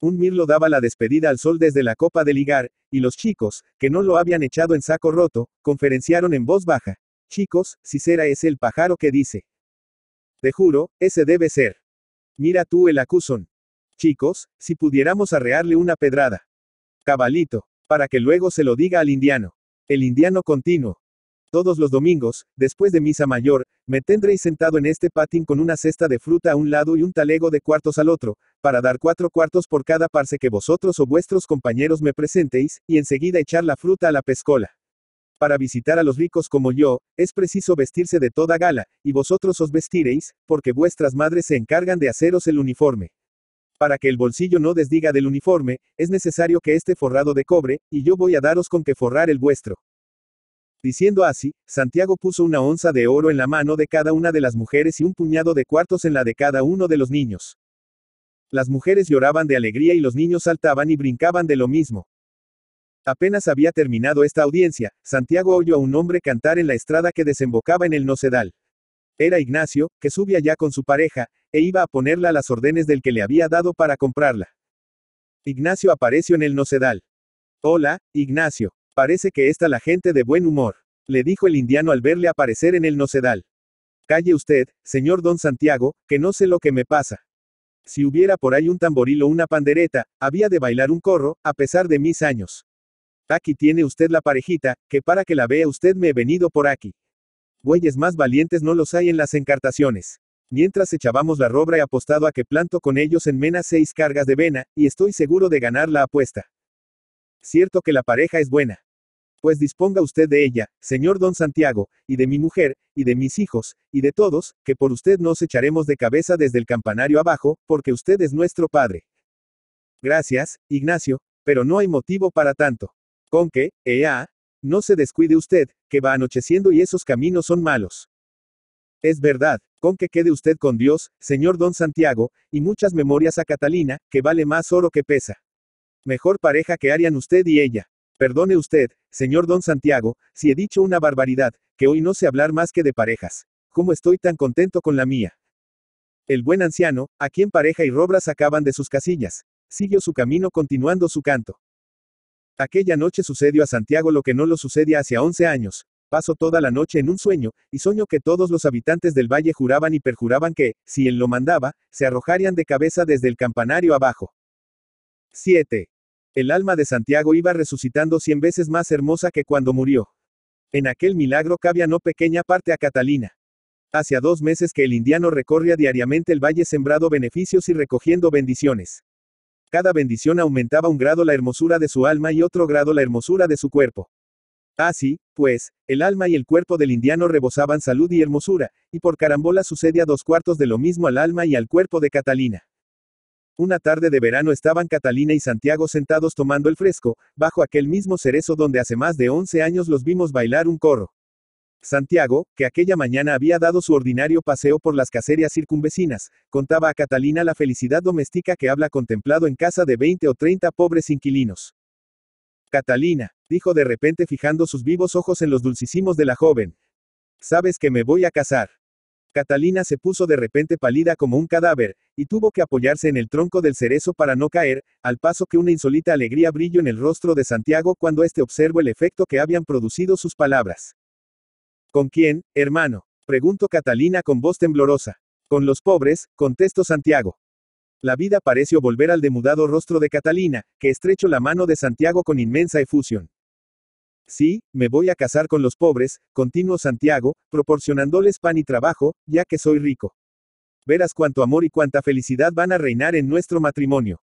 Un mirlo daba la despedida al sol desde la copa del ligar, y los chicos, que no lo habían echado en saco roto, conferenciaron en voz baja. Chicos, si será es el pájaro que dice. Te juro, ese debe ser. Mira tú el acusón. Chicos, si pudiéramos arrearle una pedrada. Cabalito, para que luego se lo diga al indiano. El indiano continuó. Todos los domingos, después de misa mayor, me tendréis sentado en este patín con una cesta de fruta a un lado y un talego de cuartos al otro, para dar cuatro cuartos por cada parce que vosotros o vuestros compañeros me presentéis, y enseguida echar la fruta a la pescola. Para visitar a los ricos como yo, es preciso vestirse de toda gala, y vosotros os vestiréis, porque vuestras madres se encargan de haceros el uniforme. Para que el bolsillo no desdiga del uniforme, es necesario que esté forrado de cobre, y yo voy a daros con que forrar el vuestro. Diciendo así, Santiago puso una onza de oro en la mano de cada una de las mujeres y un puñado de cuartos en la de cada uno de los niños. Las mujeres lloraban de alegría y los niños saltaban y brincaban de lo mismo. Apenas había terminado esta audiencia, Santiago oyó a un hombre cantar en la estrada que desembocaba en el nocedal. Era Ignacio, que subía ya con su pareja, e iba a ponerla a las órdenes del que le había dado para comprarla. Ignacio apareció en el nocedal. Hola, Ignacio. Parece que está la gente de buen humor, le dijo el indiano al verle aparecer en el nocedal. Calle usted, señor don Santiago, que no sé lo que me pasa. Si hubiera por ahí un tamboril o una pandereta, había de bailar un corro, a pesar de mis años. Aquí tiene usted la parejita, que para que la vea usted me he venido por aquí. Bueyes más valientes no los hay en las encartaciones. Mientras echábamos la robra he apostado a que planto con ellos en menas seis cargas de vena, y estoy seguro de ganar la apuesta. Cierto que la pareja es buena. Pues disponga usted de ella, señor don Santiago, y de mi mujer, y de mis hijos, y de todos, que por usted nos echaremos de cabeza desde el campanario abajo, porque usted es nuestro padre. Gracias, Ignacio, pero no hay motivo para tanto. Con que, ea, no se descuide usted, que va anocheciendo y esos caminos son malos. Es verdad, con que quede usted con Dios, señor don Santiago, y muchas memorias a Catalina, que vale más oro que pesa. Mejor pareja que harían usted y ella. Perdone usted, señor don Santiago, si he dicho una barbaridad, que hoy no sé hablar más que de parejas. ¿Cómo estoy tan contento con la mía? El buen anciano, a quien pareja y Robras acaban de sus casillas, siguió su camino continuando su canto. Aquella noche sucedió a Santiago lo que no lo sucedía hacia once años. Pasó toda la noche en un sueño, y sueño que todos los habitantes del valle juraban y perjuraban que, si él lo mandaba, se arrojarían de cabeza desde el campanario abajo. 7. El alma de Santiago iba resucitando cien veces más hermosa que cuando murió. En aquel milagro cabía no pequeña parte a Catalina. Hacia dos meses que el indiano recorría diariamente el valle sembrado beneficios y recogiendo bendiciones. Cada bendición aumentaba un grado la hermosura de su alma y otro grado la hermosura de su cuerpo. Así, ah, pues, el alma y el cuerpo del indiano rebosaban salud y hermosura, y por carambola sucede a dos cuartos de lo mismo al alma y al cuerpo de Catalina. Una tarde de verano estaban Catalina y Santiago sentados tomando el fresco, bajo aquel mismo cerezo donde hace más de once años los vimos bailar un corro. Santiago, que aquella mañana había dado su ordinario paseo por las caserías circunvecinas, contaba a Catalina la felicidad doméstica que habla contemplado en casa de 20 o 30 pobres inquilinos. Catalina, dijo de repente fijando sus vivos ojos en los dulcísimos de la joven. Sabes que me voy a casar. Catalina se puso de repente pálida como un cadáver, y tuvo que apoyarse en el tronco del cerezo para no caer, al paso que una insólita alegría brilló en el rostro de Santiago cuando éste observó el efecto que habían producido sus palabras. ¿Con quién, hermano? Pregunto Catalina con voz temblorosa. Con los pobres, contesto Santiago. La vida pareció volver al demudado rostro de Catalina, que estrechó la mano de Santiago con inmensa efusión. Sí, me voy a casar con los pobres, continuó Santiago, proporcionándoles pan y trabajo, ya que soy rico. Verás cuánto amor y cuánta felicidad van a reinar en nuestro matrimonio.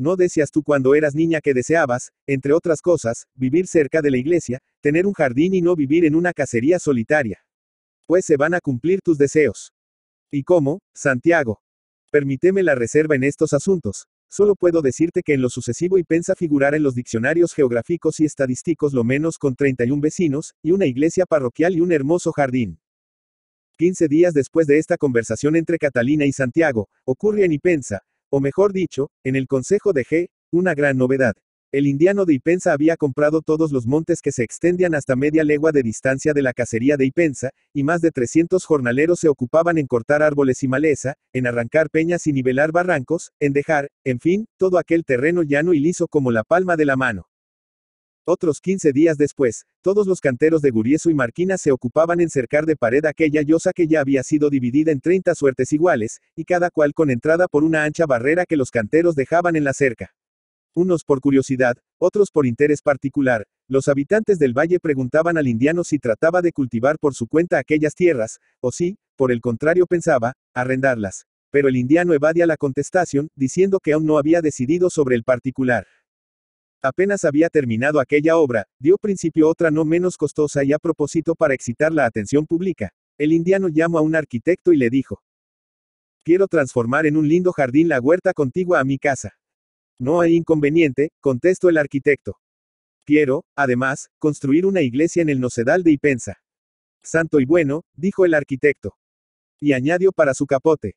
¿No decías tú cuando eras niña que deseabas, entre otras cosas, vivir cerca de la iglesia, tener un jardín y no vivir en una cacería solitaria? Pues se van a cumplir tus deseos. ¿Y cómo, Santiago? Permíteme la reserva en estos asuntos. Solo puedo decirte que en lo sucesivo y pensa figurar en los diccionarios geográficos y estadísticos lo menos con 31 vecinos, y una iglesia parroquial y un hermoso jardín. 15 días después de esta conversación entre Catalina y Santiago, ocurre en Ipensa, o mejor dicho, en el consejo de G, una gran novedad. El indiano de Ipensa había comprado todos los montes que se extendían hasta media legua de distancia de la cacería de Ipensa, y más de 300 jornaleros se ocupaban en cortar árboles y maleza, en arrancar peñas y nivelar barrancos, en dejar, en fin, todo aquel terreno llano y liso como la palma de la mano. Otros 15 días después, todos los canteros de Gurieso y Marquina se ocupaban en cercar de pared aquella yosa que ya había sido dividida en 30 suertes iguales, y cada cual con entrada por una ancha barrera que los canteros dejaban en la cerca. Unos por curiosidad, otros por interés particular, los habitantes del valle preguntaban al indiano si trataba de cultivar por su cuenta aquellas tierras, o si, por el contrario, pensaba, arrendarlas. Pero el indiano evadía la contestación, diciendo que aún no había decidido sobre el particular. Apenas había terminado aquella obra, dio principio otra no menos costosa y a propósito para excitar la atención pública. El indiano llamó a un arquitecto y le dijo, Quiero transformar en un lindo jardín la huerta contigua a mi casa. No hay inconveniente, contestó el arquitecto. Quiero, además, construir una iglesia en el nocedal de Ipensa. Santo y bueno, dijo el arquitecto. Y añadió para su capote.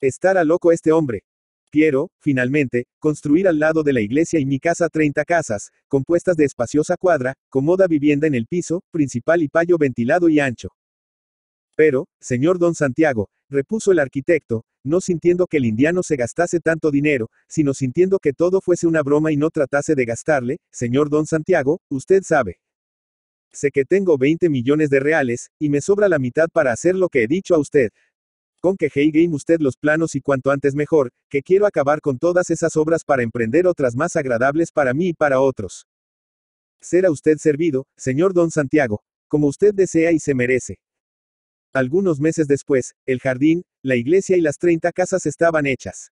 Estará loco este hombre. Quiero, finalmente, construir al lado de la iglesia y mi casa 30 casas, compuestas de espaciosa cuadra, cómoda vivienda en el piso, principal y payo ventilado y ancho. Pero, señor don Santiago, repuso el arquitecto, no sintiendo que el indiano se gastase tanto dinero, sino sintiendo que todo fuese una broma y no tratase de gastarle, señor don Santiago, usted sabe. Sé que tengo 20 millones de reales, y me sobra la mitad para hacer lo que he dicho a usted, con que Hey Game usted los planos y cuanto antes mejor, que quiero acabar con todas esas obras para emprender otras más agradables para mí y para otros. Será usted servido, señor don Santiago, como usted desea y se merece. Algunos meses después, el jardín, la iglesia y las 30 casas estaban hechas.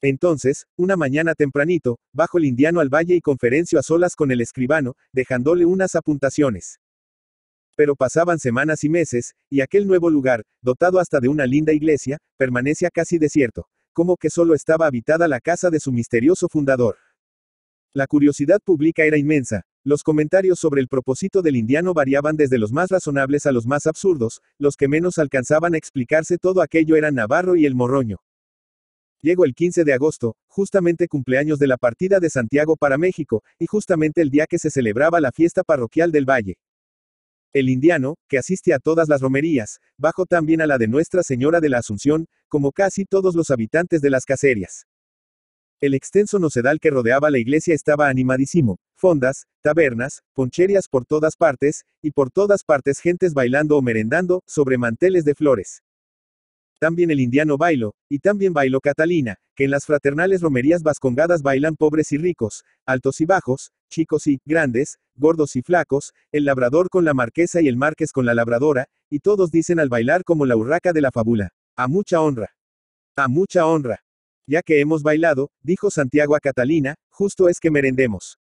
Entonces, una mañana tempranito, bajo el indiano al valle y conferencio a solas con el escribano, dejándole unas apuntaciones. Pero pasaban semanas y meses, y aquel nuevo lugar, dotado hasta de una linda iglesia, permanecía casi desierto, como que solo estaba habitada la casa de su misterioso fundador. La curiosidad pública era inmensa, los comentarios sobre el propósito del indiano variaban desde los más razonables a los más absurdos, los que menos alcanzaban a explicarse todo aquello eran Navarro y el Morroño. Llegó el 15 de agosto, justamente cumpleaños de la partida de Santiago para México, y justamente el día que se celebraba la fiesta parroquial del Valle. El indiano, que asiste a todas las romerías, bajo también a la de Nuestra Señora de la Asunción, como casi todos los habitantes de las caserías. El extenso nocedal que rodeaba la iglesia estaba animadísimo, fondas, tabernas, poncherías por todas partes, y por todas partes gentes bailando o merendando, sobre manteles de flores también el indiano bailo, y también bailo Catalina, que en las fraternales romerías vascongadas bailan pobres y ricos, altos y bajos, chicos y grandes, gordos y flacos, el labrador con la marquesa y el marqués con la labradora, y todos dicen al bailar como la urraca de la fábula, a mucha honra. A mucha honra. Ya que hemos bailado, dijo Santiago a Catalina, justo es que merendemos.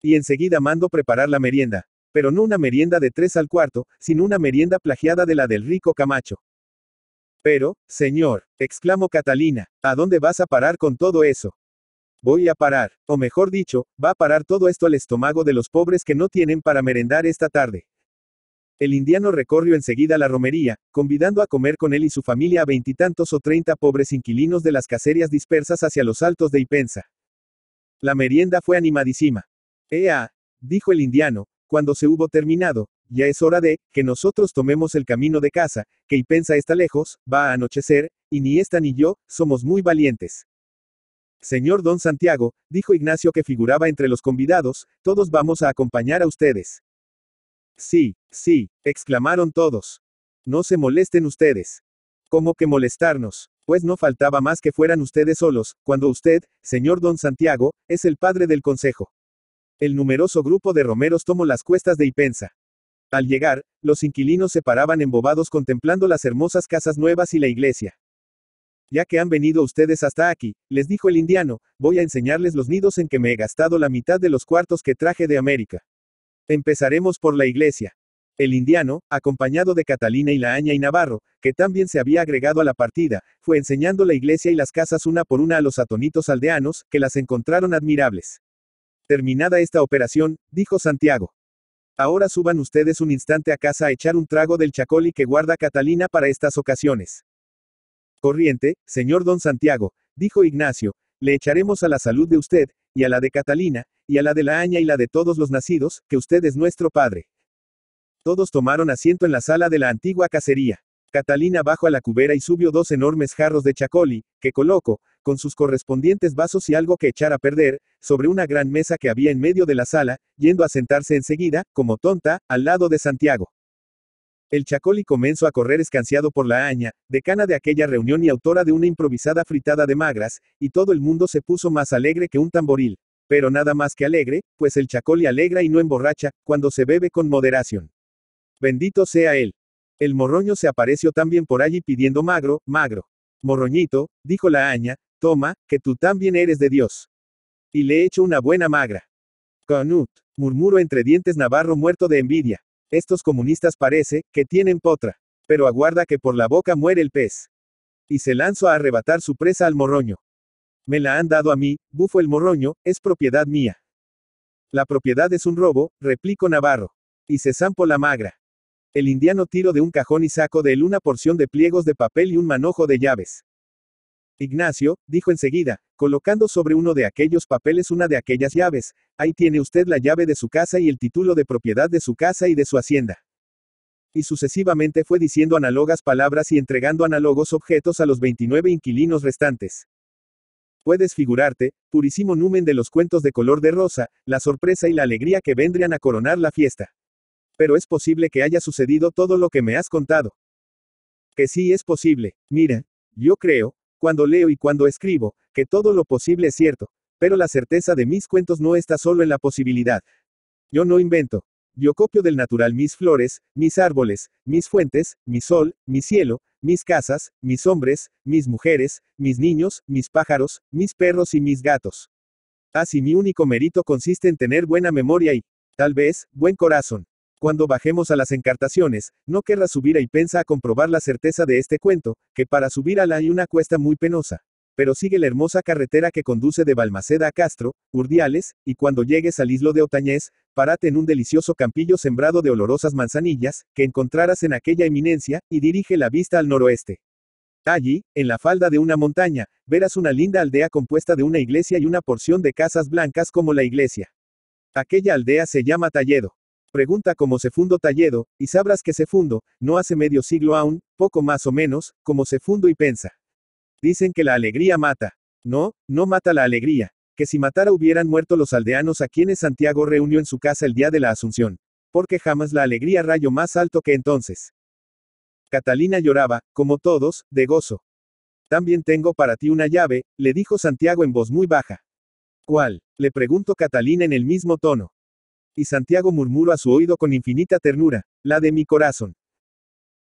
Y enseguida mando preparar la merienda, pero no una merienda de tres al cuarto, sino una merienda plagiada de la del rico Camacho. Pero, señor, exclamó Catalina, ¿a dónde vas a parar con todo eso? Voy a parar, o mejor dicho, va a parar todo esto al estómago de los pobres que no tienen para merendar esta tarde. El indiano recorrió enseguida la romería, convidando a comer con él y su familia a veintitantos o treinta pobres inquilinos de las caserías dispersas hacia los altos de Ipensa. La merienda fue animadísima. ¡Ea! dijo el indiano, cuando se hubo terminado, ya es hora de que nosotros tomemos el camino de casa, que Ipensa está lejos, va a anochecer, y ni esta ni yo somos muy valientes. Señor don Santiago, dijo Ignacio que figuraba entre los convidados, todos vamos a acompañar a ustedes. Sí, sí, exclamaron todos. No se molesten ustedes. ¿Cómo que molestarnos? Pues no faltaba más que fueran ustedes solos, cuando usted, señor don Santiago, es el padre del consejo. El numeroso grupo de romeros tomó las cuestas de Ipensa. Al llegar, los inquilinos se paraban embobados contemplando las hermosas casas nuevas y la iglesia. Ya que han venido ustedes hasta aquí, les dijo el indiano, voy a enseñarles los nidos en que me he gastado la mitad de los cuartos que traje de América. Empezaremos por la iglesia. El indiano, acompañado de Catalina y Aña y Navarro, que también se había agregado a la partida, fue enseñando la iglesia y las casas una por una a los atonitos aldeanos, que las encontraron admirables. Terminada esta operación, dijo Santiago. Ahora suban ustedes un instante a casa a echar un trago del chacoli que guarda Catalina para estas ocasiones. Corriente, señor don Santiago, dijo Ignacio, le echaremos a la salud de usted, y a la de Catalina, y a la de la Aña y la de todos los nacidos, que usted es nuestro padre. Todos tomaron asiento en la sala de la antigua cacería. Catalina bajó a la cubera y subió dos enormes jarros de chacoli, que colocó, con sus correspondientes vasos y algo que echar a perder, sobre una gran mesa que había en medio de la sala, yendo a sentarse enseguida, como tonta, al lado de Santiago. El chacoli comenzó a correr escanciado por la aña, decana de aquella reunión y autora de una improvisada fritada de magras, y todo el mundo se puso más alegre que un tamboril. Pero nada más que alegre, pues el chacoli alegra y no emborracha, cuando se bebe con moderación. Bendito sea él. El morroño se apareció también por allí pidiendo magro, magro. Morroñito, dijo la aña, Toma, que tú también eres de Dios. Y le echo una buena magra. Conut, murmuró entre dientes Navarro muerto de envidia. Estos comunistas parece, que tienen potra. Pero aguarda que por la boca muere el pez. Y se lanzó a arrebatar su presa al morroño. Me la han dado a mí, bufo el morroño, es propiedad mía. La propiedad es un robo, replico Navarro. Y se zampo la magra. El indiano tiro de un cajón y saco de él una porción de pliegos de papel y un manojo de llaves. Ignacio, dijo enseguida, colocando sobre uno de aquellos papeles una de aquellas llaves, ahí tiene usted la llave de su casa y el título de propiedad de su casa y de su hacienda. Y sucesivamente fue diciendo análogas palabras y entregando análogos objetos a los 29 inquilinos restantes. Puedes figurarte, purísimo numen de los cuentos de color de rosa, la sorpresa y la alegría que vendrían a coronar la fiesta. Pero es posible que haya sucedido todo lo que me has contado. Que sí es posible. Mira, yo creo, cuando leo y cuando escribo, que todo lo posible es cierto, pero la certeza de mis cuentos no está solo en la posibilidad. Yo no invento. Yo copio del natural mis flores, mis árboles, mis fuentes, mi sol, mi cielo, mis casas, mis hombres, mis mujeres, mis niños, mis pájaros, mis perros y mis gatos. Así mi único mérito consiste en tener buena memoria y, tal vez, buen corazón. Cuando bajemos a las encartaciones, no querrá subir ahí. Pensa a comprobar la certeza de este cuento, que para subir a la hay una cuesta muy penosa. Pero sigue la hermosa carretera que conduce de Balmaceda a Castro, Urdiales, y cuando llegues al islo de Otañez, parate en un delicioso campillo sembrado de olorosas manzanillas, que encontrarás en aquella eminencia, y dirige la vista al noroeste. Allí, en la falda de una montaña, verás una linda aldea compuesta de una iglesia y una porción de casas blancas como la iglesia. Aquella aldea se llama Talledo. Pregunta cómo se fundó Talledo, y sabrás que se fundó, no hace medio siglo aún, poco más o menos, como se fundó y pensa. Dicen que la alegría mata. No, no mata la alegría. Que si matara hubieran muerto los aldeanos a quienes Santiago reunió en su casa el día de la Asunción. Porque jamás la alegría rayó más alto que entonces. Catalina lloraba, como todos, de gozo. También tengo para ti una llave, le dijo Santiago en voz muy baja. ¿Cuál? le preguntó Catalina en el mismo tono. Y Santiago murmuró a su oído con infinita ternura, la de mi corazón.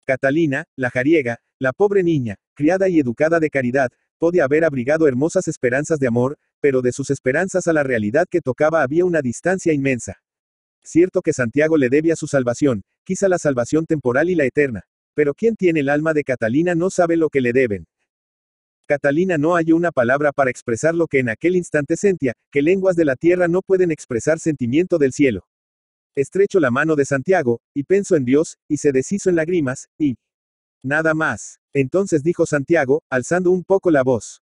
Catalina, la jariega, la pobre niña, criada y educada de caridad, podía haber abrigado hermosas esperanzas de amor, pero de sus esperanzas a la realidad que tocaba había una distancia inmensa. Cierto que Santiago le debía su salvación, quizá la salvación temporal y la eterna, pero quien tiene el alma de Catalina no sabe lo que le deben. Catalina no halló una palabra para expresar lo que en aquel instante sentía, que lenguas de la tierra no pueden expresar sentimiento del cielo. Estrecho la mano de Santiago, y pensó en Dios, y se deshizo en lágrimas, y... Nada más. Entonces dijo Santiago, alzando un poco la voz.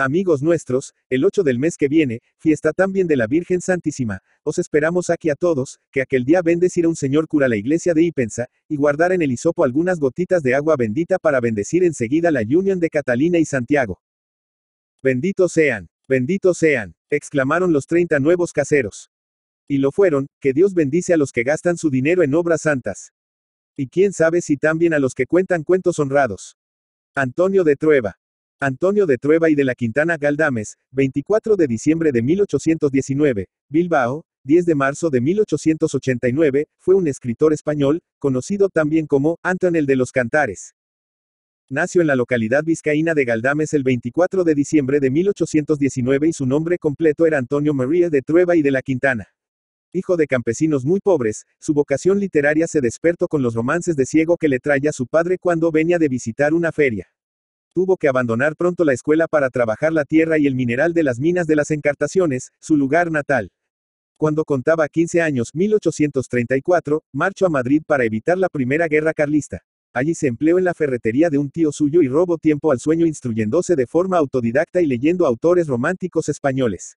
Amigos nuestros, el 8 del mes que viene, fiesta también de la Virgen Santísima, os esperamos aquí a todos, que aquel día a un señor cura la iglesia de Ipensa, y guardar en el hisopo algunas gotitas de agua bendita para bendecir enseguida la unión de Catalina y Santiago. Benditos sean, benditos sean, exclamaron los 30 nuevos caseros. Y lo fueron, que Dios bendice a los que gastan su dinero en obras santas. Y quién sabe si también a los que cuentan cuentos honrados. Antonio de Trueba. Antonio de Trueba y de la Quintana Galdames, 24 de diciembre de 1819, Bilbao, 10 de marzo de 1889, fue un escritor español, conocido también como Anton el de los Cantares. Nació en la localidad vizcaína de Galdames el 24 de diciembre de 1819 y su nombre completo era Antonio María de Trueba y de la Quintana. Hijo de campesinos muy pobres, su vocación literaria se despertó con los romances de ciego que le traía su padre cuando venía de visitar una feria. Tuvo que abandonar pronto la escuela para trabajar la tierra y el mineral de las minas de las encartaciones, su lugar natal. Cuando contaba 15 años, 1834, marchó a Madrid para evitar la Primera Guerra Carlista. Allí se empleó en la ferretería de un tío suyo y robó tiempo al sueño instruyéndose de forma autodidacta y leyendo autores románticos españoles.